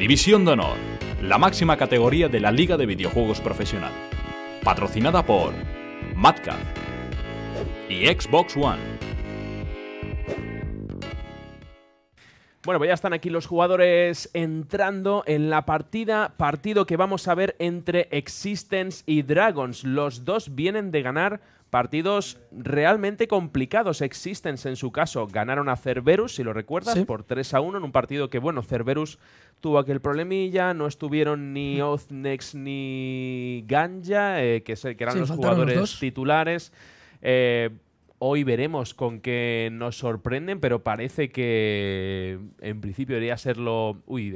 División de Honor, la máxima categoría de la Liga de Videojuegos Profesional. Patrocinada por Madcap y Xbox One. Bueno, pues ya están aquí los jugadores entrando en la partida, partido que vamos a ver entre Existence y Dragons. Los dos vienen de ganar partidos realmente complicados. Existence, en su caso, ganaron a Cerberus, si lo recuerdas, por 3 a 1 en un partido que, bueno, Cerberus tuvo aquel problemilla, no estuvieron ni mm. Oznex ni Ganja, eh, que, eran los jugadores titulares. Eh, Hoy veremos con qué nos sorprenden, pero parece que en principio debería serlo. Uy,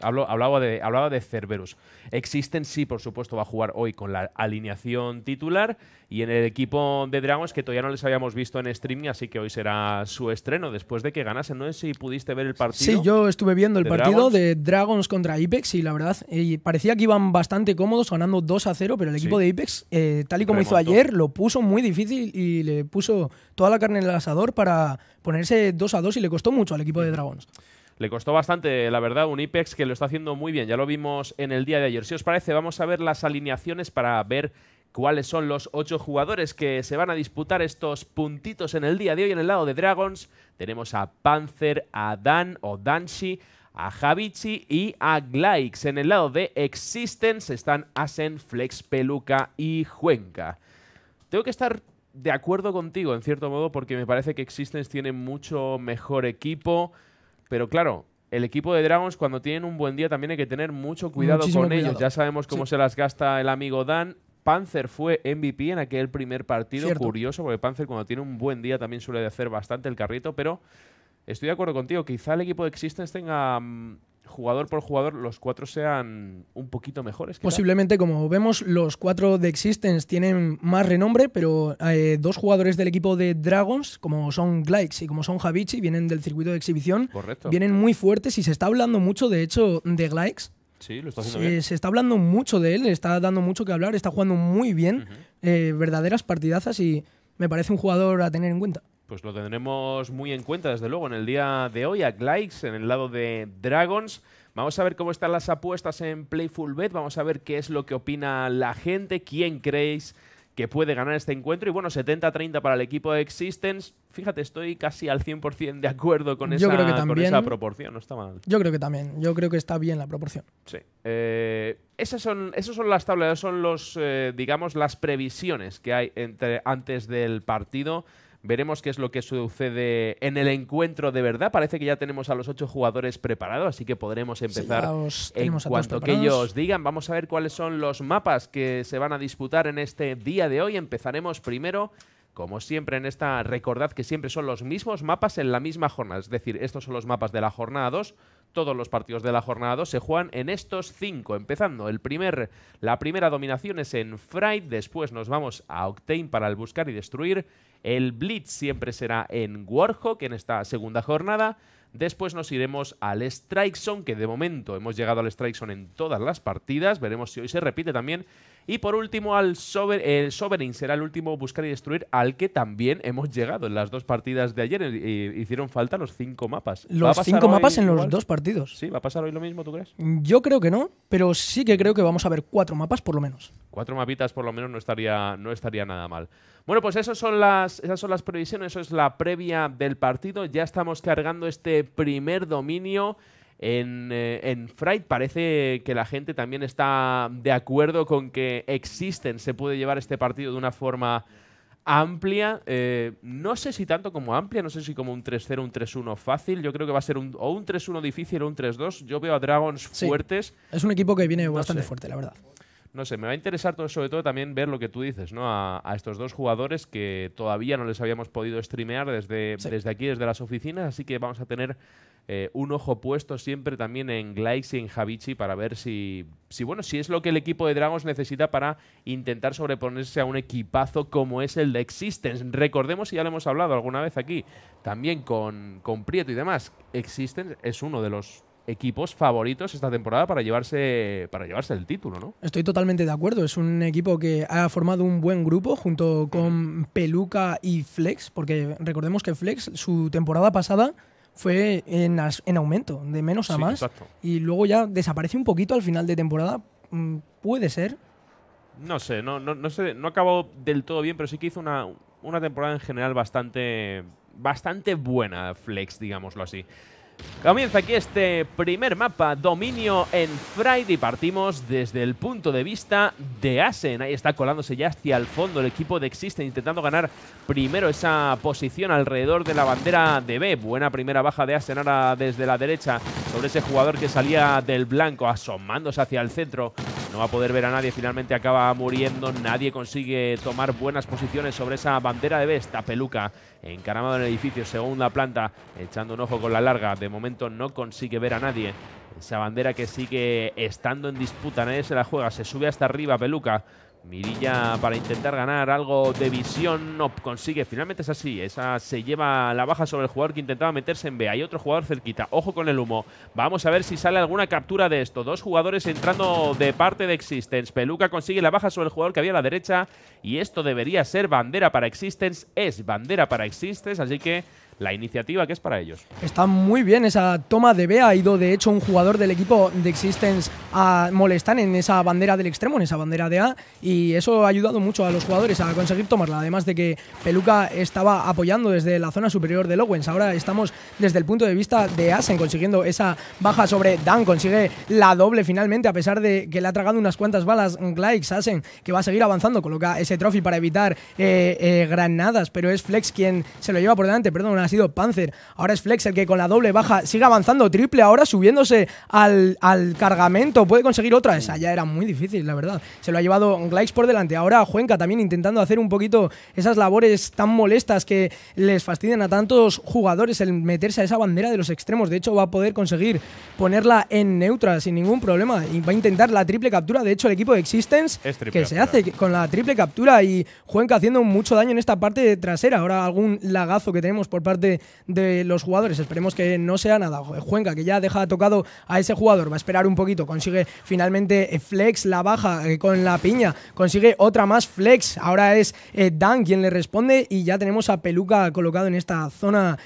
hablaba, de, hablaba de Cerberus. Existen, sí, por supuesto, va a jugar hoy con la alineación titular y en el equipo de Dragons, que todavía no les habíamos visto en streaming, así que hoy será su estreno después de que ganasen. No sé si pudiste ver el partido. Sí, yo estuve viendo el partido de Dragons contra Apex y la verdad, eh, parecía que iban bastante cómodos ganando 2 a 0, pero el equipo de Ipex, eh, tal y como hizo ayer, lo puso muy difícil y le puso toda la carne en el asador para ponerse 2 a 2 y le costó mucho al equipo de Dragons. Le costó bastante, la verdad, un IPEX que lo está haciendo muy bien. Ya lo vimos en el día de ayer. Si os parece, vamos a ver las alineaciones para ver cuáles son los ocho jugadores que se van a disputar estos puntitos en el día de hoy. En el lado de Dragons tenemos a Panzer, a Dan o Danshi, a Javichi y a Glykes. En el lado de Existence están Asen, Flex, Peluca y Juenca. Tengo que estar de acuerdo contigo, en cierto modo, porque me parece que Existence tiene mucho mejor equipo. Pero claro, el equipo de Dragons cuando tienen un buen día también hay que tener mucho cuidado con ellos. Ya sabemos cómo se las gasta el amigo Dan. Panzer fue MVP en aquel primer partido, curioso, porque Panzer cuando tiene un buen día también suele hacer bastante el carrito, pero estoy de acuerdo contigo, quizá el equipo de Existence tenga mm, jugador por jugador los cuatro sean un poquito mejores. Posiblemente, como vemos, los cuatro de Existence tienen más renombre, pero eh, dos jugadores del equipo de Dragons, como son Glykes y como son javichi vienen del circuito de exhibición. Vienen muy fuertes y se está hablando mucho, de hecho, de Glykes. Sí, lo haciendo se, está hablando mucho de él, está dando mucho que hablar, está jugando muy bien, eh, verdaderas partidazas y me parece un jugador a tener en cuenta pues lo tendremos muy en cuenta, desde luego, en el día de hoy, a Glykes, en el lado de Dragons. Vamos a ver cómo están las apuestas en Playful Bet, vamos a ver qué es lo que opina la gente, quién creéis que puede ganar este encuentro. Y bueno, 70-30 para el equipo de Existence. Fíjate, estoy casi al 100% de acuerdo con esa, proporción, no está mal. Yo creo que también, yo creo que está bien la proporción. Sí. Eh, esas, son, esas son las tablas, son los, eh, digamos, las previsiones que hay entre, antes del partido. Veremos qué es lo que sucede en el encuentro de verdad. Parece que ya tenemos a los ocho jugadores preparados, así que podremos empezar en cuanto que ellos digan. Vamos a ver cuáles son los mapas que se van a disputar en este día de hoy. Empezaremos primero como siempre en esta, recordad que siempre son los mismos mapas en la misma jornada. Es decir, estos son los mapas de la jornada 2. Todos los partidos de la jornada 2 se juegan en estos cinco. Empezando, el primer, la primera dominación es en Fright. Después nos vamos a Octane para el buscar y destruir. El Blitz siempre será en Warhawk en esta segunda jornada. Después nos iremos al Strike Zone, que de momento hemos llegado al Strike Zone en todas las partidas. Veremos si hoy se repite también y por último, al el Sovereign será el último buscar y destruir al que también hemos llegado en las dos partidas de ayer. hicieron falta los cinco mapas. Los cinco mapas en los dos partidos. Sí, ¿va a pasar hoy lo mismo, tú crees? Yo creo que no, pero sí que creo que vamos a ver cuatro mapas por lo menos. Cuatro mapitas por lo menos no estaría, no estaría nada mal. Bueno, pues esas son, las, esas son las previsiones, eso es la previa del partido. Ya estamos cargando este primer dominio. En, eh, en Fright parece que la gente también está de acuerdo con que existen, se puede llevar este partido de una forma amplia, eh, no sé si tanto como amplia, no sé si como un 3-0, un 3-1 fácil, yo creo que va a ser un, o un 3-1 difícil o un 3-2, yo veo a Dragons fuertes. Es un equipo que viene bastante fuerte, la verdad no sé, me va a interesar todo, sobre todo también ver lo que tú dices, ¿no? A, estos dos jugadores que todavía no les habíamos podido streamear desde, aquí, desde las oficinas, así que vamos a tener eh, un ojo puesto siempre también en Glice y en Javichi para ver si, si, bueno, si es lo que el equipo de Dragons necesita para intentar sobreponerse a un equipazo como es el de Existence. Recordemos, y ya lo hemos hablado alguna vez aquí, también con, con Prieto y demás, Existence es uno de los equipos favoritos esta temporada para llevarse, para llevarse el título, ¿no? Estoy totalmente de acuerdo. Es un equipo que ha formado un buen grupo junto con Peluca y Flex, porque recordemos que Flex, su temporada pasada fue en, aumento, de menos a más, y luego ya desaparece un poquito al final de temporada. Mm, puede ser. No sé, no, no, sé, no ha del todo bien, pero sí que hizo una, una temporada en general bastante, bastante buena, Flex, digámoslo así. Comienza aquí este primer mapa, dominio en Friday. Partimos desde el punto de vista de Asen. Ahí está colándose ya hacia el fondo el equipo de Existen, intentando ganar primero esa posición alrededor de la bandera de B. Buena primera baja de Asen desde la derecha sobre ese jugador que salía del blanco, asomándose hacia el centro. No va a poder ver a nadie, finalmente acaba muriendo. Nadie consigue tomar buenas posiciones sobre esa bandera de B. Esta peluca encaramado en el edificio, segunda planta, echando un ojo con la larga. De momento no consigue ver a nadie. Esa bandera que sigue estando en disputa, nadie se la juega, se sube hasta arriba Peluca. Mirilla para intentar ganar algo de visión. No consigue. Finalmente es así. Esa se lleva la baja sobre el jugador que intentaba meterse en B. Hay otro jugador cerquita. Ojo con el humo. Vamos a ver si sale alguna captura de esto. Dos jugadores entrando de parte de Existence. Peluca consigue la baja sobre el jugador que había a la derecha. Y esto debería ser bandera para Existence. Es bandera para Existence. Así que la iniciativa que es para ellos. Está muy bien esa toma de B. Ha ido, de hecho, un jugador del equipo de Existence a molestar en esa bandera del extremo, en esa bandera de A. Y eso ha ayudado mucho a los jugadores a conseguir tomarla. Además de que Peluca estaba apoyando desde la zona superior de Lowens. Ahora estamos desde el punto de vista de Asen consiguiendo esa baja sobre Dan. Consigue la doble finalmente, a pesar de que le ha tragado unas cuantas balas Glykes, Asen que va a seguir avanzando. Coloca ese trophy para evitar eh, eh, granadas, pero es Flex quien se lo lleva por delante. Perdón, ha sido Panzer. Ahora es Flex el que con la doble baja sigue avanzando triple, ahora subiéndose al, cargamento. Puede conseguir otra. Esa ya era muy difícil, la verdad. Se lo ha llevado Glykes por delante. Ahora Juenca también intentando hacer un poquito esas labores tan molestas que les fastidian a tantos jugadores el meterse a esa bandera de los extremos. De hecho, va a poder conseguir ponerla en neutra sin ningún problema. Y va a intentar la triple captura. De hecho, el equipo de Existence que se hace con la triple captura y Juenca haciendo mucho daño en esta parte trasera. Ahora algún lagazo que tenemos por parte de los jugadores. Esperemos que no sea nada. Juenca, que ya deja tocado a ese jugador, va a esperar un poquito. Consigue finalmente eh, Flex, la baja eh, con la piña. Consigue otra más Flex. Ahora es eh, Dan quien le responde y ya tenemos a Peluca colocado en esta zona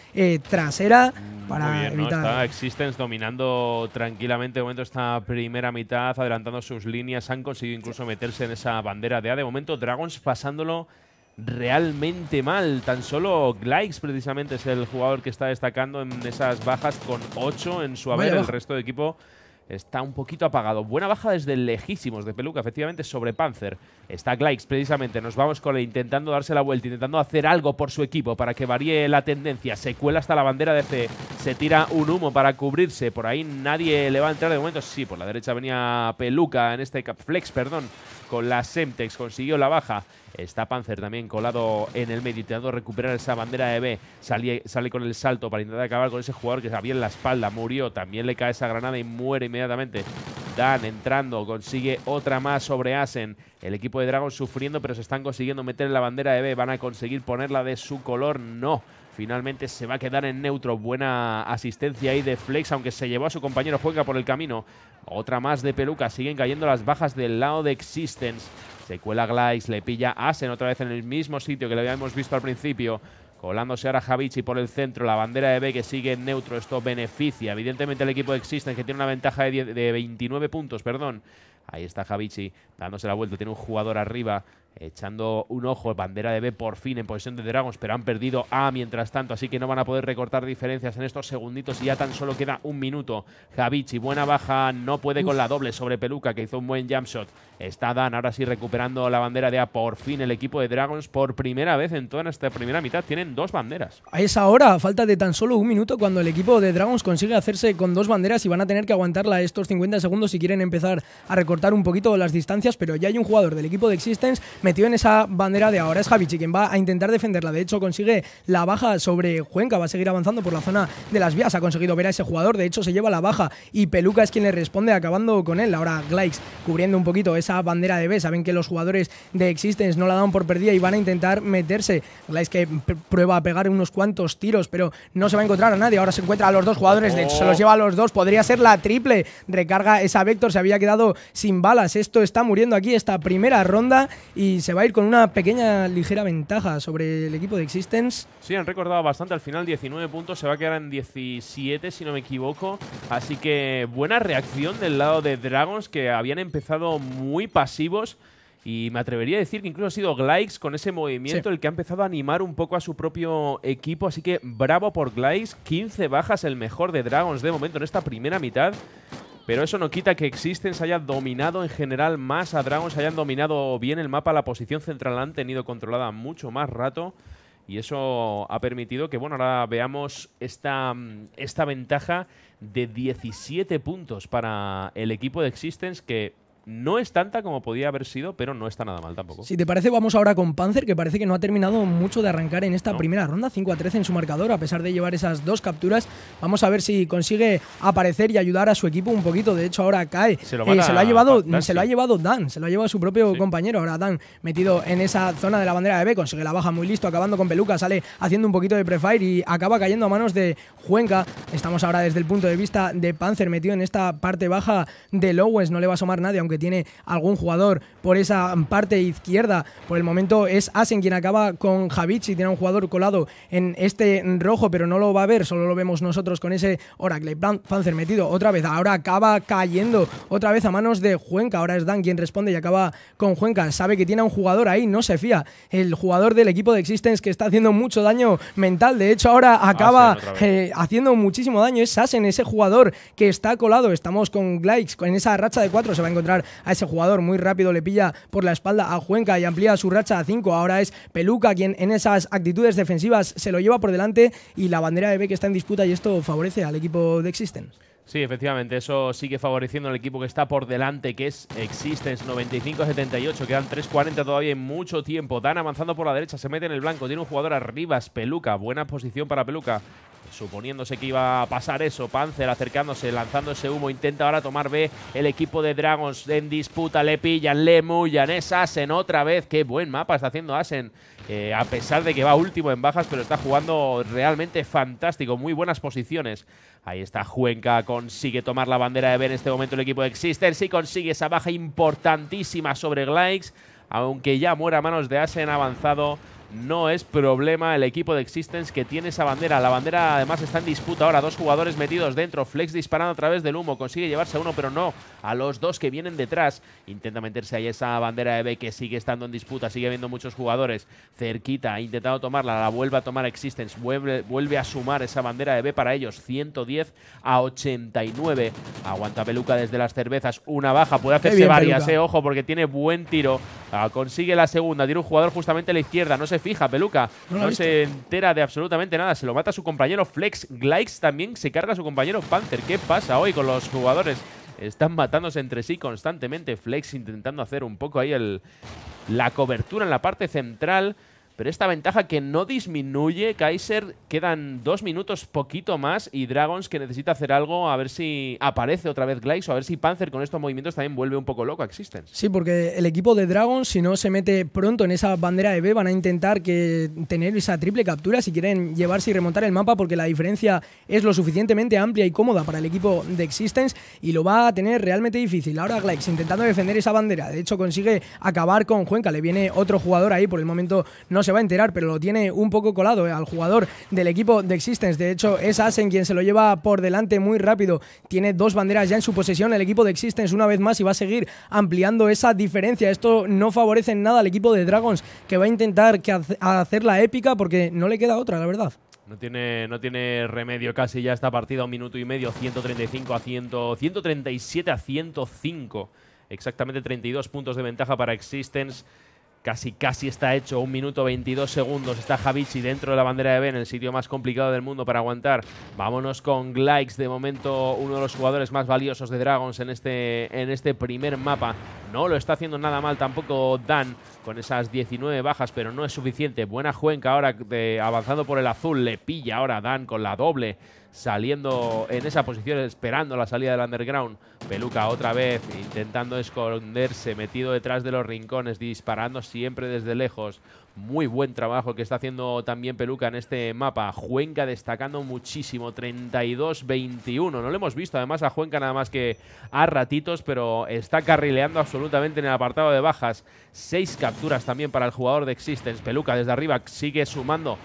trasera mm, para evitar... Existence dominando tranquilamente de momento esta primera mitad, adelantando sus líneas. Han conseguido incluso meterse en esa bandera de A. De momento, Dragons pasándolo realmente mal. Tan solo Glykes precisamente es el jugador que está destacando en esas bajas con 8 en su haber. el resto del equipo está un poquito apagado. Buena baja desde lejísimos de Peluca, efectivamente, sobre Panzer. Está Glykes precisamente. Nos vamos con él intentando darse la vuelta, intentando hacer algo por su equipo para que varíe la tendencia. Se cuela hasta la bandera de C. Se tira un humo para cubrirse. Por ahí nadie le va a entrar de momento. Sí, por la derecha venía Peluca, en este flex, perdón con la Semtex consiguió la baja. Está Panzer también colado en el medio, intentando recuperar esa bandera de B. Sale, sale con el salto para intentar acabar con ese jugador que había en la espalda. Murió, también le cae esa granada y muere inmediatamente. Dan entrando, consigue otra más sobre Asen. El equipo de Dragon sufriendo, pero se están consiguiendo meter en la bandera de B. Van a conseguir ponerla de su color. No. Finalmente se va a quedar en neutro. Buena asistencia ahí de Flex, aunque se llevó a su compañero Juega por el camino. Otra más de Peluca. Siguen cayendo las bajas del lado de Existence. Se cuela le pilla Asen otra vez en el mismo sitio que lo habíamos visto al principio. Colándose ahora Javici por el centro, la bandera de B que sigue neutro. Esto beneficia evidentemente al equipo de Existence que tiene una ventaja de, de 29 puntos. perdón. Ahí está Javichi dándose la vuelta. Tiene un jugador arriba echando un ojo, bandera de B por fin en posición de Dragons, pero han perdido A mientras tanto, así que no van a poder recortar diferencias en estos segunditos y ya tan solo queda un minuto. Javichi, buena baja, no puede con la doble sobre Peluca, que hizo un buen jump shot. Está Dan ahora sí recuperando la bandera de A por fin el equipo de Dragons por primera vez en toda esta primera mitad. Tienen dos banderas. A esa hora, falta de tan solo un minuto, cuando el equipo de Dragons consigue hacerse con dos banderas y van a tener que aguantarla estos 50 segundos si quieren empezar a recortar un poquito las distancias, pero ya hay un jugador del equipo de Existence metido en esa bandera de ahora es Javichi quien va a intentar defenderla. De hecho, consigue la baja sobre Cuenca, va a seguir avanzando por la zona de las vías. Ha conseguido ver a ese jugador, de hecho, se lleva la baja y Peluca es quien le responde acabando con él. Ahora Glaix cubriendo un poquito esa bandera de B. Saben que los jugadores de Existence no la dan por perdida y van a intentar meterse. Glaix que prueba a pegar unos cuantos tiros, pero no se va a encontrar a nadie. Ahora se encuentra a los dos jugadores, de hecho, se los lleva a los dos. Podría ser la triple. Recarga esa Vector, se había quedado sin balas. Esto está muriendo aquí, esta primera ronda. Y se va a ir con una pequeña, ligera ventaja sobre el equipo de Existence. Sí, han recordado bastante al final, 19 puntos, se va a quedar en 17 si no me equivoco. Así que buena reacción del lado de Dragons que habían empezado muy pasivos. Y me atrevería a decir que incluso ha sido Glykes con ese movimiento el que ha empezado a animar un poco a su propio equipo. Así que bravo por Glykes. 15 bajas, el mejor de Dragons de momento en esta primera mitad. Pero eso no quita que Existence haya dominado en general más a Dragons, hayan dominado bien el mapa, la posición central la han tenido controlada mucho más rato. Y eso ha permitido que, bueno, ahora veamos esta, mm, esta ventaja de 17 puntos para el equipo de Existence que no es tanta como podía haber sido, pero no está nada mal tampoco. Si te parece, vamos ahora con Panzer, que parece que no ha terminado mucho de arrancar en esta primera ronda, 5 a 13 en su marcador, a pesar de llevar esas dos capturas. Vamos a ver si consigue aparecer y ayudar a su equipo un poquito. De hecho, ahora cae. Se lo, eh, se lo ha llevado, Dan, se lo ha llevado Dan, se lo su propio compañero. Ahora Dan metido en esa zona de la bandera de B, consigue la baja muy listo, acabando con Peluca, sale haciendo un poquito de prefire y acaba cayendo a manos de Juenca. Estamos ahora desde el punto de vista de Panzer metido en esta parte baja de Lowes, no le va a asomar nadie, aunque tiene algún jugador por esa parte izquierda. Por el momento es Asen quien acaba con Javich y tiene un jugador colado en este rojo, pero no lo va a ver, solo lo vemos nosotros con ese Oracle. Panzer metido otra vez, ahora acaba cayendo otra vez a manos de Juenca. Ahora es Dan quien responde y acaba con Juenca. Sabe que tiene un jugador ahí, no se fía. El jugador del equipo de Existence que está haciendo mucho daño mental. De hecho, ahora acaba eh, haciendo muchísimo daño. Es Asen, ese jugador que está colado. Estamos con Glykes, con esa racha de cuatro se va a encontrar a ese jugador. Muy rápido le pilla por la espalda a Juenca y amplía su racha a 5. Ahora es Peluca quien en esas actitudes defensivas se lo lleva por delante y la bandera de B que está en disputa y esto favorece al equipo de Existen. Sí, efectivamente, eso sigue favoreciendo al equipo que está por delante, que es Existence 95-78. Quedan 3-40 todavía en mucho tiempo. Dan avanzando por la derecha, se mete en el blanco. Tiene un jugador arriba, Peluca. Buena posición para Peluca. Suponiéndose que iba a pasar eso, Panzer acercándose, lanzando ese humo. Intenta ahora tomar B el equipo de Dragons en disputa. Le pillan, le mullan. Es Asen otra vez. Qué buen mapa está haciendo Asen eh, a pesar de que va último en bajas, pero está jugando realmente fantástico, muy buenas posiciones. Ahí está Juenca, consigue tomar la bandera de ver en este momento el equipo de Existence y consigue esa baja importantísima sobre Glykes, aunque ya muera a manos de Asen avanzado no es problema el equipo de Existence que tiene esa bandera. La bandera además está en disputa ahora. Dos jugadores metidos dentro. Flex disparando a través del humo. Consigue llevarse a uno, pero no a los dos que vienen detrás. Intenta meterse ahí esa bandera de B que sigue estando en disputa. Sigue habiendo muchos jugadores cerquita. Ha intentado tomarla. La vuelve a tomar Existence. Vuelve, a sumar esa bandera de B para ellos. 110 a 89. Aguanta Peluca desde las cervezas. Una baja. Puede hacerse varias, eh. ojo, porque tiene buen tiro. Ah, consigue la segunda. Tiene un jugador justamente a la izquierda. No se fija, Peluca. No, se entera de absolutamente nada. Se lo mata a su compañero Flex. Glykes también se carga a su compañero Panther. ¿Qué pasa hoy con los jugadores? Están matándose entre sí constantemente. Flex intentando hacer un poco ahí el, la cobertura en la parte central. Pero esta ventaja que no disminuye, Kaiser, quedan dos minutos poquito más y Dragons que necesita hacer algo a ver si aparece otra vez Glace o a ver si Panzer con estos movimientos también vuelve un poco loco a Existence. Sí, porque el equipo de Dragons, si no se mete pronto en esa bandera de B, van a intentar que tener esa triple captura si quieren llevarse y remontar el mapa porque la diferencia es lo suficientemente amplia y cómoda para el equipo de Existence y lo va a tener realmente difícil. Ahora Glace intentando defender esa bandera, de hecho consigue acabar con Juenca. le viene otro jugador ahí, por el momento no se se va a enterar, pero lo tiene un poco colado eh, al jugador del equipo de Existence. De hecho, es Asen quien se lo lleva por delante muy rápido. Tiene dos banderas ya en su posesión el equipo de Existence una vez más y va a seguir ampliando esa diferencia. Esto no favorece en nada al equipo de Dragons, que va a intentar que la épica porque no le queda otra, la verdad. No tiene, no tiene remedio casi ya esta partida, un minuto y medio, 135 a 100, 137 a 105. Exactamente 32 puntos de ventaja para Existence. Casi, casi está hecho. Un minuto 22 segundos. Está Javichi dentro de la bandera de Ben, el sitio más complicado del mundo para aguantar. Vámonos con Glykes, De momento, uno de los jugadores más valiosos de Dragons en este, en este primer mapa. No lo está haciendo nada mal tampoco Dan con esas 19 bajas, pero no es suficiente. Buena Juenca ahora de, avanzando por el azul. Le pilla ahora Dan con la doble saliendo en esa posición, esperando la salida del underground. Peluca otra vez intentando esconderse, metido detrás de los rincones, disparando siempre desde lejos. Muy buen trabajo que está haciendo también Peluca en este mapa. Juenca destacando muchísimo, 32-21. No lo hemos visto además a Juenca nada más que a ratitos, pero está carrileando absolutamente en el apartado de bajas. Seis capturas también para el jugador de Existence. Peluca desde arriba sigue sumando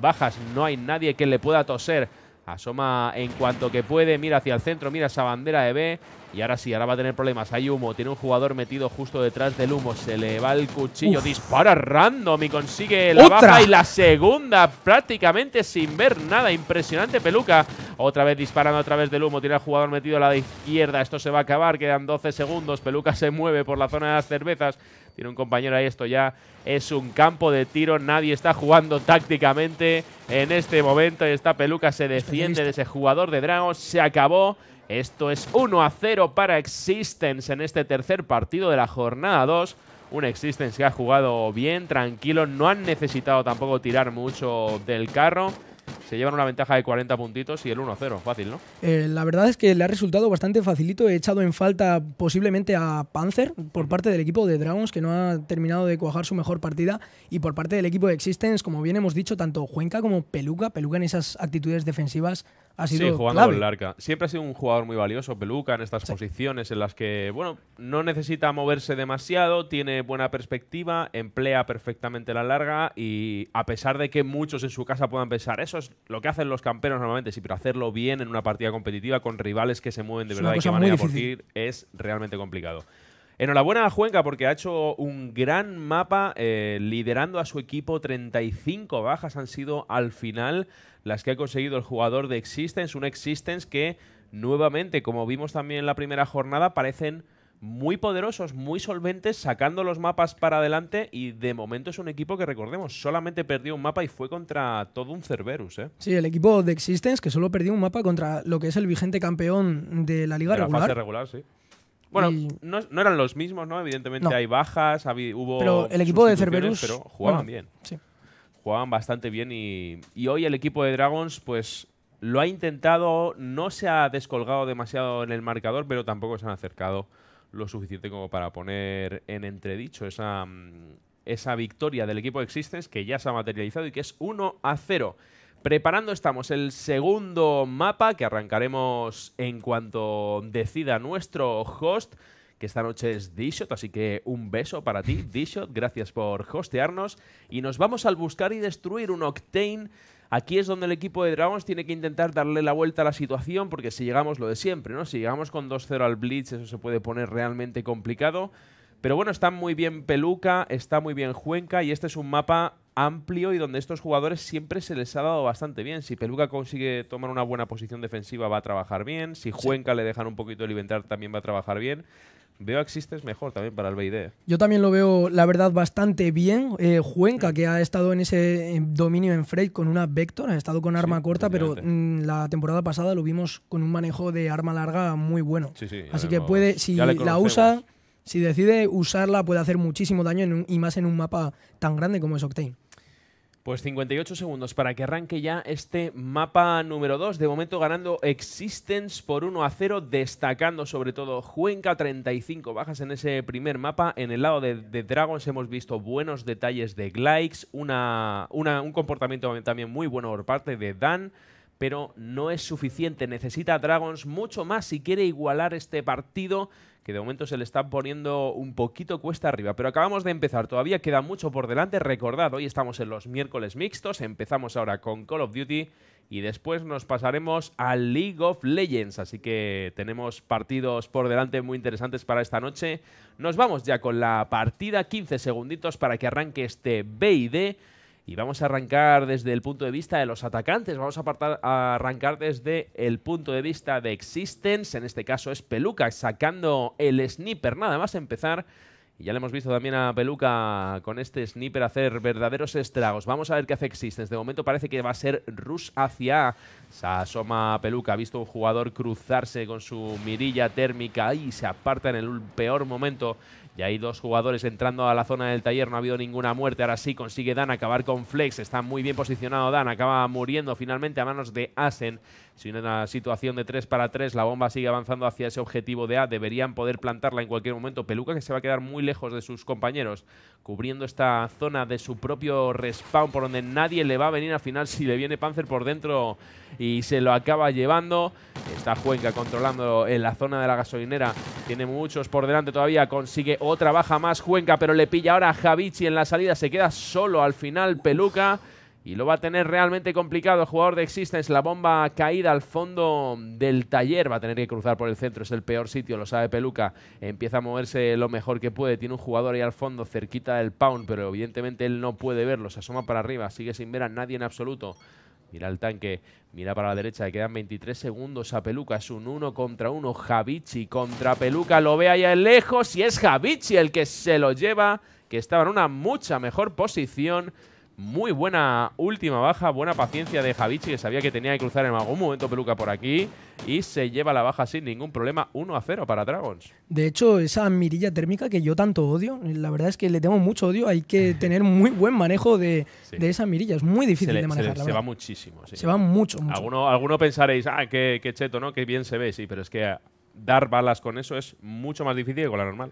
bajas. No hay nadie que le pueda toser Asoma en cuanto que puede, mira hacia el centro, mira esa bandera de B. Y ahora sí, ahora va a tener problemas. Hay humo, tiene un jugador metido justo detrás del humo. Se le va el cuchillo, dispara random y consigue la baja y la segunda prácticamente sin ver nada. Impresionante peluca. Otra vez disparando a través del humo, tiene al jugador metido a la izquierda. Esto se va a acabar, quedan 12 segundos. Peluca se mueve por la zona de las cervezas. Tiene un compañero ahí, esto ya es un campo de tiro. Nadie está jugando tácticamente en este momento. Esta peluca se defiende de ese jugador de dragón. Se acabó. Esto es 1 a 0 para Existence en este tercer partido de la jornada 2 un Existence que ha jugado bien, tranquilo, no han necesitado tampoco tirar mucho del carro se llevan una ventaja de 40 puntitos y el 1-0. Fácil, ¿no? Eh, la verdad es que le ha resultado bastante facilito. He echado en falta posiblemente a Panzer por parte del equipo de Dragons, que no ha terminado de cuajar su mejor partida, y por parte del equipo de Existence, como bien hemos dicho, tanto Juenca como Peluca, Peluca en esas actitudes defensivas sí, jugando con el Siempre ha sido un jugador muy valioso, Peluca, en estas posiciones en las que, bueno, no necesita moverse demasiado, tiene buena perspectiva, emplea perfectamente la larga y a pesar de que muchos en su casa puedan pensar, eso es lo que hacen los camperos normalmente, sí, pero hacerlo bien en una partida competitiva con rivales que se mueven de verdad y que van a por es realmente complicado. Enhorabuena a Juenca porque ha hecho un gran mapa eh, liderando a su equipo. 35 bajas han sido al final las que ha conseguido el jugador de Existence. Un Existence que nuevamente, como vimos también en la primera jornada, parecen muy poderosos, muy solventes, sacando los mapas para adelante y de momento es un equipo que recordemos, solamente perdió un mapa y fue contra todo un Cerberus. ¿eh? Sí, el equipo de Existence que solo perdió un mapa contra lo que es el vigente campeón de la liga regular. regular, sí. Bueno, no, eran los mismos, ¿no? Evidentemente hay bajas, hubo. Pero el equipo de Cerberus. Pero jugaban bien. Sí. Jugaban bastante bien y, hoy el equipo de Dragons, pues lo ha intentado, no se ha descolgado demasiado en el marcador, pero tampoco se han acercado lo suficiente como para poner en entredicho esa, mm, esa victoria del equipo de Existence que ya se ha materializado y que es 1 a 0. Preparando estamos el segundo mapa que arrancaremos en cuanto decida nuestro host, que esta noche es Dishot, así que un beso para ti, Dishot, gracias por hostearnos. Y nos vamos al buscar y destruir un Octane. Aquí es donde el equipo de Dragons tiene que intentar darle la vuelta a la situación, porque si llegamos lo de siempre, ¿no? Si llegamos con 2-0 al Blitz, eso se puede poner realmente complicado. Pero bueno, está muy bien Peluca, está muy bien Juenca y este es un mapa amplio y donde estos jugadores siempre se les ha dado bastante bien. Si Peluca consigue tomar una buena posición defensiva va a trabajar bien, si Juenca le dejan un poquito de alimentar también va a trabajar bien. Veo a Existes mejor también para el BID. ¿eh? Yo también lo veo, la verdad, bastante bien. Juenca, eh, que ha estado en ese dominio en Freight con una Vector, ha estado con arma corta, pero mm, la temporada pasada lo vimos con un manejo de arma larga muy bueno. Así que puede, si la usa, si decide usarla, puede hacer muchísimo daño y más en un mapa tan grande como es Octane. Pues 58 segundos para que arranque ya este mapa número 2. De momento ganando Existence por 1 a 0, destacando sobre todo Juenca 35 bajas en ese primer mapa. En el lado de, Dragons hemos visto buenos detalles de Glykes, un comportamiento también muy bueno por parte de Dan pero no es suficiente. Necesita Dragons mucho más si quiere igualar este partido que de momento se le está poniendo un poquito cuesta arriba. Pero acabamos de empezar, todavía queda mucho por delante. Recordad, hoy estamos en los miércoles mixtos, empezamos ahora con Call of Duty y después nos pasaremos a League of Legends. Así que tenemos partidos por delante muy interesantes para esta noche. Nos vamos ya con la partida, 15 segunditos para que arranque este BD. Y vamos a arrancar desde el punto de vista de los atacantes. Vamos a, apartar, a arrancar desde el punto de vista de Existence. En este caso es Peluca sacando el sniper. Nada más empezar. Y ya le hemos visto también a Peluca con este sniper hacer verdaderos estragos. Vamos a ver qué hace Existence. De momento parece que va a ser Rush hacia A. Se asoma Peluca. Ha visto un jugador cruzarse con su mirilla térmica. y se aparta en el peor momento ya hay dos jugadores entrando a la zona del taller, no ha habido ninguna muerte. Ahora sí consigue Dan acabar con Flex. Está muy bien posicionado Dan, acaba muriendo finalmente a manos de Asen en una situación de 3 para 3, la bomba sigue avanzando hacia ese objetivo de A, deberían poder plantarla en cualquier momento. Peluca que se va a quedar muy lejos de sus compañeros, cubriendo esta zona de su propio respawn por donde nadie le va a venir al final si le viene Panzer por dentro y se lo acaba llevando. Está Juenca controlando en eh, la zona de la gasolinera, tiene muchos por delante todavía, consigue otra baja más Juenca, pero le pilla ahora a Javichi en la salida, se queda solo al final Peluca y lo va a tener realmente complicado el jugador de Existence. La bomba caída al fondo del taller va a tener que cruzar por el centro. Es el peor sitio, lo sabe Peluca. Empieza a moverse lo mejor que puede. Tiene un jugador ahí al fondo, cerquita del pound, pero evidentemente él no puede verlo. Se asoma para arriba, sigue sin ver a nadie en absoluto. Mira el tanque, mira para la derecha, le quedan 23 segundos a Peluca. Es un 1 contra uno. Javichi contra Peluca, lo ve allá lejos y es Javichi el que se lo lleva, que estaba en una mucha mejor posición. Muy buena última baja, buena paciencia de Javichi, que sabía que tenía que cruzar en algún momento Peluca por aquí. Y se lleva la baja sin ningún problema, 1 a 0 para Dragons. De hecho, esa mirilla térmica que yo tanto odio, la verdad es que le tengo mucho odio. Hay que tener muy buen manejo de, esa mirilla. Es muy difícil de manejar. Se, va muchísimo. Se va mucho, mucho. Alguno, pensaréis, ah, qué, qué cheto, ¿no? Qué bien se ve, sí, pero es que dar balas con eso es mucho más difícil que con la normal.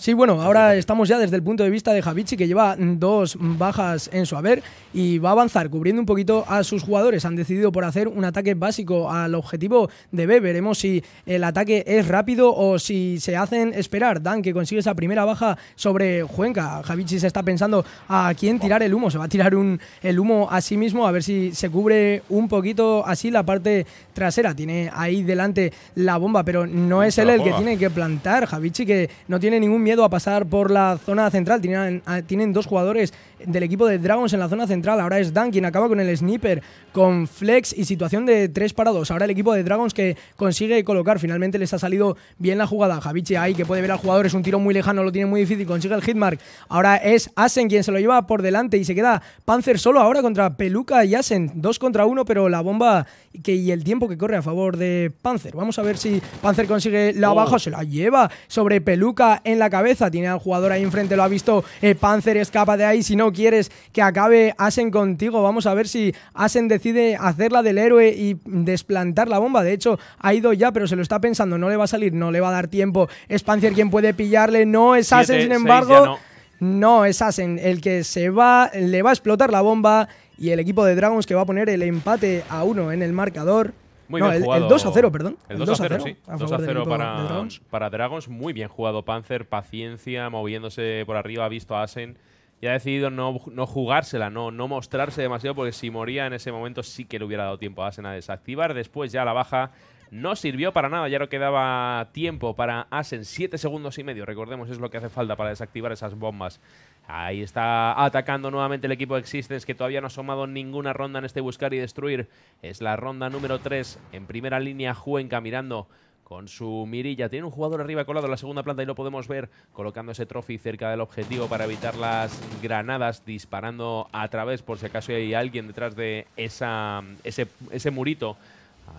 Sí, bueno, pues ahora estamos ya desde el punto de vista de Javichi, que lleva dos bajas en su haber y va a avanzar cubriendo un poquito a sus jugadores. Han decidido por hacer un ataque básico al objetivo de B. Veremos si el ataque es rápido o si se hacen esperar. Dan, que consigue esa primera baja sobre Juenca. Javichi se está pensando a quién tirar el humo. Se va a tirar un, el humo a sí mismo, a ver si se cubre un poquito así la parte trasera. Tiene ahí delante la bomba, pero no es él el que tiene que plantar. Javichi que no tiene ningún miedo miedo a pasar por la zona central. Tienen, dos jugadores del equipo de Dragons en la zona central. Ahora es Dan quien acaba con el sniper, con flex y situación de 3 para 2. Ahora el equipo de Dragons que consigue colocar. Finalmente les ha salido bien la jugada. Javiche ahí que puede ver al jugador. Es un tiro muy lejano, lo tiene muy difícil. Consigue el hitmark. Ahora es Asen quien se lo lleva por delante y se queda Panzer solo ahora contra Peluca y Asen. 2 contra 1 pero la bomba y el tiempo que corre a favor de Panzer. Vamos a ver si Panzer consigue la oh. baja. Se la lleva sobre Peluca en la cabeza tiene al jugador ahí enfrente, lo ha visto eh, Panzer, escapa de ahí, si no quieres que acabe Asen contigo, vamos a ver si Asen decide hacerla del héroe y desplantar la bomba, de hecho ha ido ya, pero se lo está pensando, no le va a salir, no le va a dar tiempo, es Panzer quien puede pillarle, no es Asen, sin embargo... No, es Asen el que se va, le va a explotar la bomba y el equipo de Dragons que va a poner el empate a uno en el marcador. Muy bien el, jugado. El 2 a 0, perdón. El, 2 a 0, sí. 2 0 para Dragons. para Dragons. Muy bien jugado Panzer, paciencia, moviéndose por arriba, ha visto a Asen y ha decidido no, no jugársela, no, no mostrarse demasiado, porque si moría en ese momento sí que le hubiera dado tiempo a Asen a desactivar. Después ya la baja no sirvió para nada, ya no quedaba tiempo para Asen. Siete segundos y medio, recordemos, es lo que hace falta para desactivar esas bombas. Ahí está atacando nuevamente el equipo Existence que todavía no ha asomado ninguna ronda en este buscar y destruir. Es la ronda número 3 en primera línea Juenca mirando con su mirilla. Tiene un jugador arriba colado en la segunda planta y lo podemos ver colocando ese trophy cerca del objetivo para evitar las granadas, disparando a través por si acaso hay alguien detrás de esa, ese, ese murito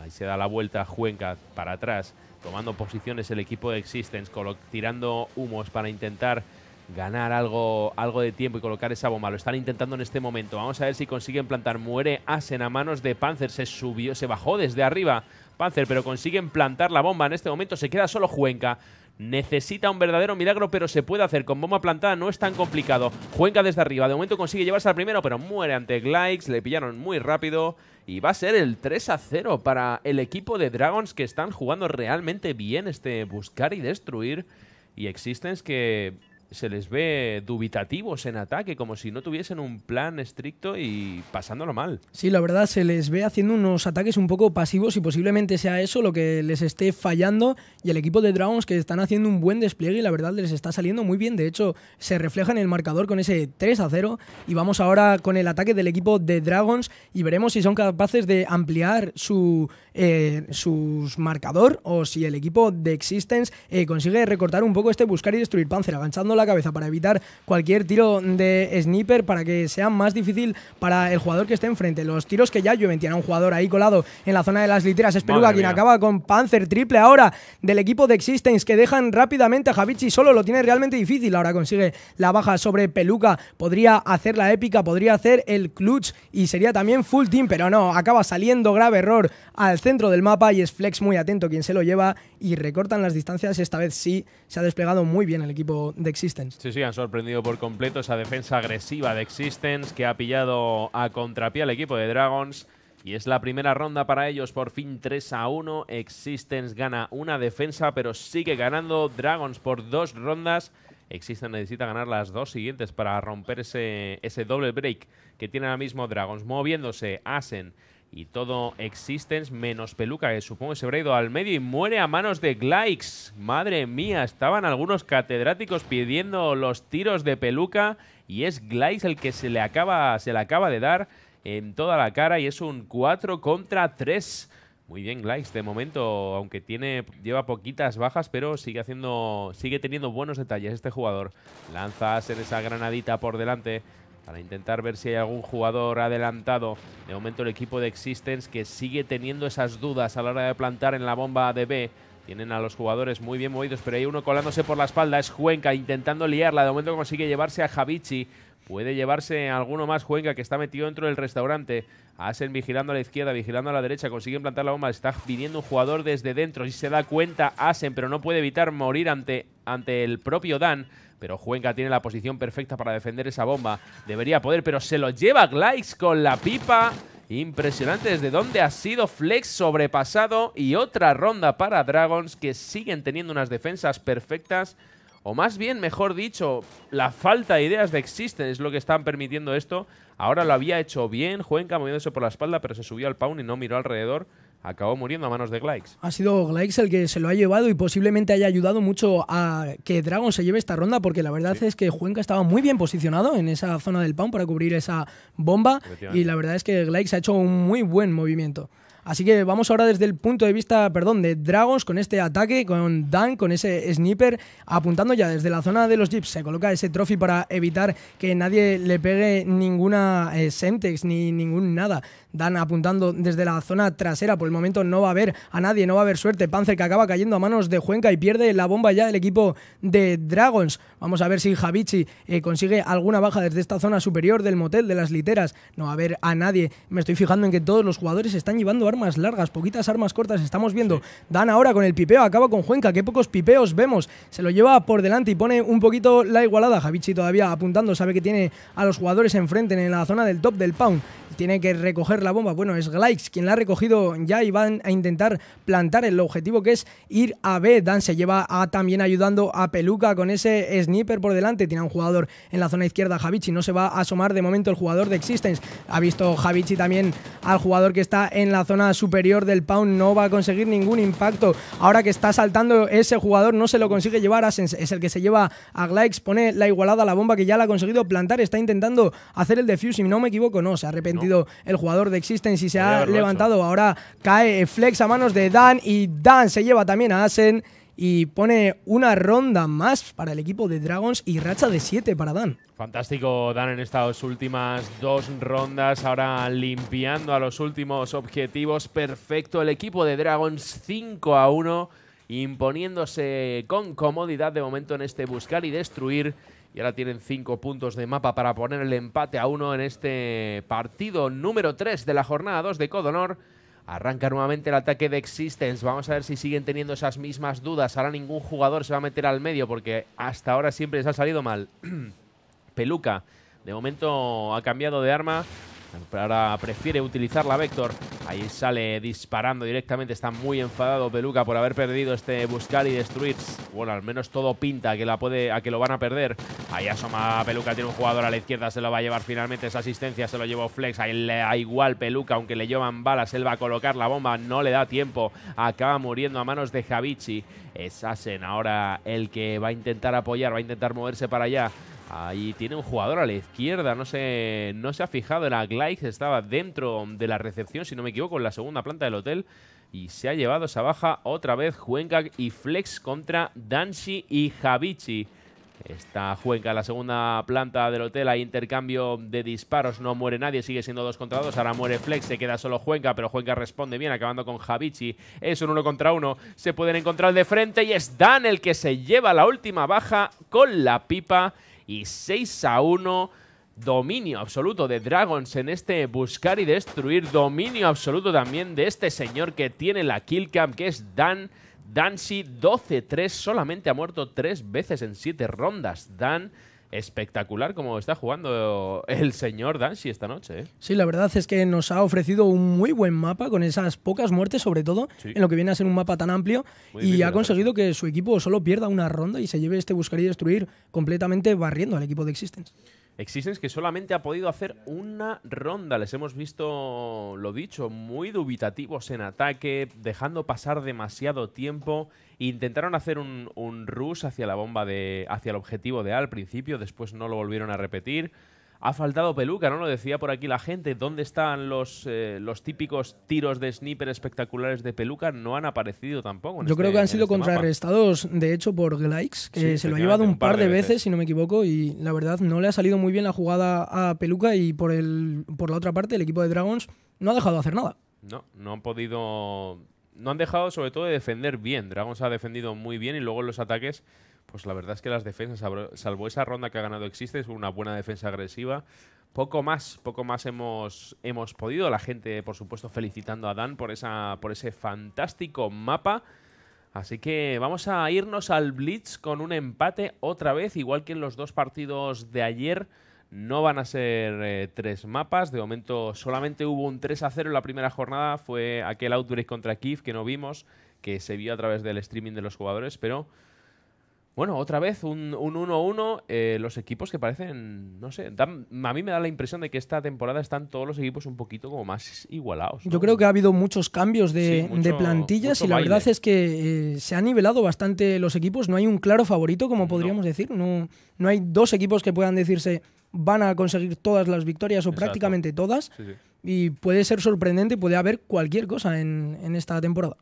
Ahí se da la vuelta Juenca para atrás, tomando posiciones el equipo de Existence, tirando humos para intentar ganar algo, algo de tiempo y colocar esa bomba. Lo están intentando en este momento. Vamos a ver si consiguen plantar. Muere Asen a manos de Panzer. Se subió, se bajó desde arriba Panzer, pero consiguen plantar la bomba. En este momento se queda solo Juenca. Necesita un verdadero milagro, pero se puede hacer. Con bomba plantada no es tan complicado. Juenca desde arriba. De momento consigue llevarse al primero, pero muere ante Glikes. Le pillaron muy rápido. Y va a ser el 3 a 0 para el equipo de Dragons que están jugando realmente bien este buscar y destruir. Y Existence que se les ve dubitativos en ataque, como si no tuviesen un plan estricto y pasándolo mal. Sí, la verdad, se les ve haciendo unos ataques un poco pasivos y posiblemente sea eso lo que les esté fallando. Y el equipo de Dragons que están haciendo un buen despliegue y la verdad les está saliendo muy bien. De hecho, se refleja en el marcador con ese 3 a 0. Y vamos ahora con el ataque del equipo de Dragons y veremos si son capaces de ampliar su, eh, marcador o si el equipo de Existence eh, consigue recortar un poco este buscar y destruir Panzer, aganchando la cabeza para evitar cualquier tiro de sniper para que sea más difícil para el jugador que esté enfrente. Los tiros que ya llueven tiene a un jugador ahí colado en la zona de las literas. Es Peluca quien acaba con Panzer triple ahora del equipo de Existence que dejan rápidamente a Javichi solo. Lo tiene realmente difícil. Ahora consigue la baja sobre Peluca. Podría hacer la épica, podría hacer el clutch y sería también full team, pero no. Acaba saliendo grave error al centro del mapa y es Flex muy atento quien se lo lleva y recortan las distancias. Esta vez sí se ha desplegado muy bien el equipo de Existence Sí, sí, han sorprendido por completo esa defensa agresiva de Existence que ha pillado a contrapié al equipo de Dragons. Y es la primera ronda para ellos, por fin 3 a 1. Existence gana una defensa, pero sigue ganando Dragons por dos rondas. Existence necesita ganar las dos siguientes para romper ese, ese doble break que tiene ahora mismo Dragons. Moviéndose, Asen y todo Existence menos Peluca, que eh. supongo que se habrá ido al medio y muere a manos de Glaix. Madre mía, estaban algunos catedráticos pidiendo los tiros de Peluca y es Glaix el que se le acaba, se le acaba de dar en toda la cara y es un 4 contra 3. Muy bien Glaix de momento, aunque tiene lleva poquitas bajas, pero sigue haciendo sigue teniendo buenos detalles este jugador. a hacer esa granadita por delante para intentar ver si hay algún jugador adelantado. De momento el equipo de Existence que sigue teniendo esas dudas a la hora de plantar en la bomba de B. Tienen a los jugadores muy bien movidos, pero hay uno colándose por la espalda. Es Cuenca intentando liarla. De momento consigue llevarse a Javichi. Puede llevarse alguno más Cuenca que está metido dentro del restaurante. Asen vigilando a la izquierda, vigilando a la derecha. Consiguen plantar la bomba. Está viniendo un jugador desde dentro Si se da cuenta Asen, pero no puede evitar morir ante, ante el propio Dan pero Juenca tiene la posición perfecta para defender esa bomba. Debería poder, pero se lo lleva Glykes con la pipa. Impresionante desde dónde ha sido Flex sobrepasado y otra ronda para Dragons que siguen teniendo unas defensas perfectas. O más bien, mejor dicho, la falta de ideas de Existen es lo que están permitiendo esto. Ahora lo había hecho bien, Juenca moviéndose por la espalda, pero se subió al pawn y no miró alrededor acabó muriendo a manos de Glyx. Ha sido Glykes el que se lo ha llevado y posiblemente haya ayudado mucho a que Dragon se lleve esta ronda, porque la verdad es que Juenca estaba muy bien posicionado en esa zona del pound para cubrir esa bomba y la verdad es que Glyx ha hecho un muy buen movimiento. Así que vamos ahora desde el punto de vista, perdón, de Dragons con este ataque, con Dan, con ese sniper, apuntando ya desde la zona de los jeeps. Se coloca ese trophy para evitar que nadie le pegue ninguna eh, sentex ni ningún nada. Dan apuntando desde la zona trasera. Por el momento no va a haber a nadie, no va a haber suerte. Panzer que acaba cayendo a manos de Juenca y pierde la bomba ya del equipo de Dragons. Vamos a ver si Javichi eh, consigue alguna baja desde esta zona superior del motel, de las literas. No va a haber a nadie. Me estoy fijando en que todos los jugadores están llevando armas largas, poquitas armas cortas. Estamos viendo. Dan ahora con el pipeo, acaba con Juenca. Qué pocos pipeos vemos. Se lo lleva por delante y pone un poquito la igualada. Javichi todavía apuntando, sabe que tiene a los jugadores enfrente en la zona del top del pound. Tiene que recoger la bomba. Bueno, es Glykes quien la ha recogido ya y van a intentar plantar el objetivo que es ir a B. Dan se lleva a, también ayudando a Peluca con ese sniper por delante. Tiene un jugador en la zona izquierda, Javichi. No se va a asomar de momento el jugador de Existence. Ha visto Javichi también al jugador que está en la zona superior del Pound. No va a conseguir ningún impacto. Ahora que está saltando ese jugador, no se lo consigue llevar. es el que se lleva a Glykes Pone la igualada a la bomba que ya la ha conseguido plantar. Está intentando hacer el defuse. y no me equivoco, no. Se ha arrepentido el jugador de Existence y se ha levantado. Ahora cae eh, Flex a manos de Dan y Dan se lleva también a Asen y pone una ronda más para el equipo de Dragons y racha de 7 para Dan. Fantástico Dan en estas últimas dos rondas, ahora limpiando a los últimos objetivos. Perfecto el equipo de Dragons 5 a 1, imponiéndose con comodidad de momento en este buscar y destruir y ahora tienen cinco puntos de mapa para poner el empate a uno en este partido número 3 de la jornada 2 de Codonor. Arranca nuevamente el ataque de Existence. Vamos a ver si siguen teniendo esas mismas dudas. Ahora ningún jugador se va a meter al medio porque hasta ahora siempre les ha salido mal. Peluca, de momento ha cambiado de arma. Ahora prefiere utilizarla la Vector. Ahí sale disparando directamente. Está muy enfadado Peluca por haber perdido este buscar y destruir. Bueno, al menos todo pinta a que, la puede, a que lo van a perder. Ahí asoma Peluca. Tiene un jugador a la izquierda. Se lo va a llevar finalmente esa asistencia. Se lo llevó Flex. Ahí le da igual Peluca. Aunque le llevan balas, él va a colocar la bomba. No le da tiempo. Acaba muriendo a manos de Javichi. Es Asen ahora el que va a intentar apoyar. Va a intentar moverse para allá. Ahí tiene un jugador a la izquierda, no se, no se ha fijado, era Gleick, estaba dentro de la recepción, si no me equivoco, en la segunda planta del hotel. Y se ha llevado esa baja otra vez Cuenca y Flex contra Danshi y Javichi. Está Juenca en la segunda planta del hotel. Hay intercambio de disparos. No muere nadie. Sigue siendo dos contra dos. Ahora muere Flex. Se queda solo Juenca. Pero Juenca responde bien, acabando con Javichi. Es un uno contra uno. Se pueden encontrar de frente. Y es Dan el que se lleva la última baja con la pipa y 6 a 1. Dominio absoluto de Dragons en este buscar y destruir. Dominio absoluto también de este señor que tiene la killcamp. que es Dan. Dancy 12-3, solamente ha muerto 3 veces en 7 rondas. Dan espectacular como está jugando el señor Dansi esta noche. ¿eh? Sí, la verdad es que nos ha ofrecido un muy buen mapa con esas pocas muertes, sobre todo en lo que viene a ser un mapa tan amplio, y ha conseguido que su equipo solo pierda una ronda y se lleve este buscar y destruir completamente barriendo al equipo de Existence. Existence que solamente ha podido hacer una ronda. Les hemos visto, lo dicho, muy dubitativos en ataque, dejando pasar demasiado tiempo. Intentaron hacer un, un rush hacia la bomba de. hacia el objetivo de A al principio, después no lo volvieron a repetir. Ha faltado peluca, ¿no? Lo decía por aquí la gente. ¿Dónde están los, eh, los típicos tiros de sniper espectaculares de peluca? No han aparecido tampoco. Yo creo este- que han sido este contrarrestados, de hecho, por likes que se lo ha llevado un par de veces, si no me equivoco, y la verdad no le ha salido muy bien la jugada a peluca y por, el, por la otra parte el equipo de Dragons no ha dejado de hacer nada. No, no han podido... No han dejado sobre todo de defender bien. Dragons ha defendido muy bien y luego en los ataques pues la verdad es que las defensas, salvo esa ronda que ha ganado Existe, es una buena defensa agresiva. Poco más, poco más hemos, hemos podido. La gente, por supuesto, felicitando a Dan por, esa, por ese fantástico mapa. Así que vamos a irnos al Blitz con un empate otra vez, igual que en los dos partidos de ayer. No van a ser eh, tres mapas. De momento solamente hubo un 3 a 0 en la primera jornada. Fue aquel outbreak contra Kiev que no vimos, que se vio a través del streaming de los jugadores, pero bueno, otra vez un 1-1. Eh, los equipos que parecen, no sé, a mí me da la impresión de que esta temporada están todos los equipos un poquito como más igualados. Yo creo que ha habido muchos cambios de, plantillas y la verdad es que eh, se han nivelado bastante los equipos. No hay un claro favorito, como podríamos decir. No, no hay dos equipos que puedan decirse van a conseguir todas las victorias o prácticamente todas. Y puede ser sorprendente, puede haber cualquier cosa en esta temporada.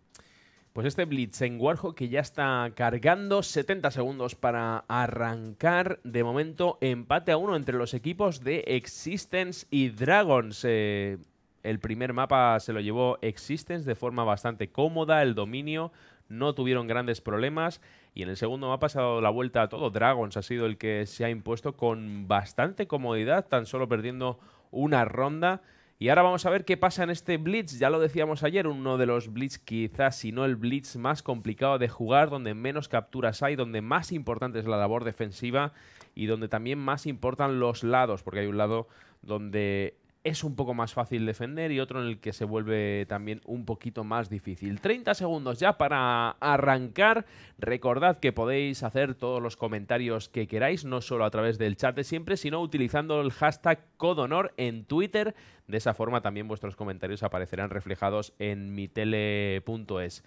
Pues este blitz en Blitzenguarjo que ya está cargando, 70 segundos para arrancar. De momento, empate a uno entre los equipos de Existence y Dragons. Eh, el primer mapa se lo llevó Existence de forma bastante cómoda, el dominio, no tuvieron grandes problemas. Y en el segundo mapa se ha dado la vuelta a todo. Dragons ha sido el que se ha impuesto con bastante comodidad, tan solo perdiendo una ronda. Y ahora vamos a ver qué pasa en este Blitz. Ya lo decíamos ayer, uno de los Blitz quizás, si no el Blitz más complicado de jugar, donde menos capturas hay, donde más importante es la labor defensiva y donde también más importan los lados, porque hay un lado donde es un poco más fácil defender y otro en el que se vuelve también un poquito más difícil. 30 segundos ya para arrancar. Recordad que podéis hacer todos los comentarios que queráis, no solo a través del chat de siempre, sino utilizando el hashtag Codonor en Twitter. De esa forma también vuestros comentarios aparecerán reflejados en mitele.es.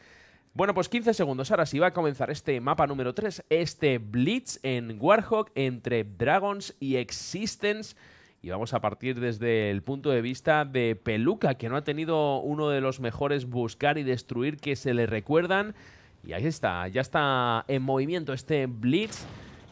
Bueno, pues 15 segundos. Ahora sí va a comenzar este mapa número 3, este Blitz en Warhawk entre Dragons y Existence y vamos a partir desde el punto de vista de Peluca, que no ha tenido uno de los mejores buscar y destruir que se le recuerdan. Y ahí está, ya está en movimiento este Blitz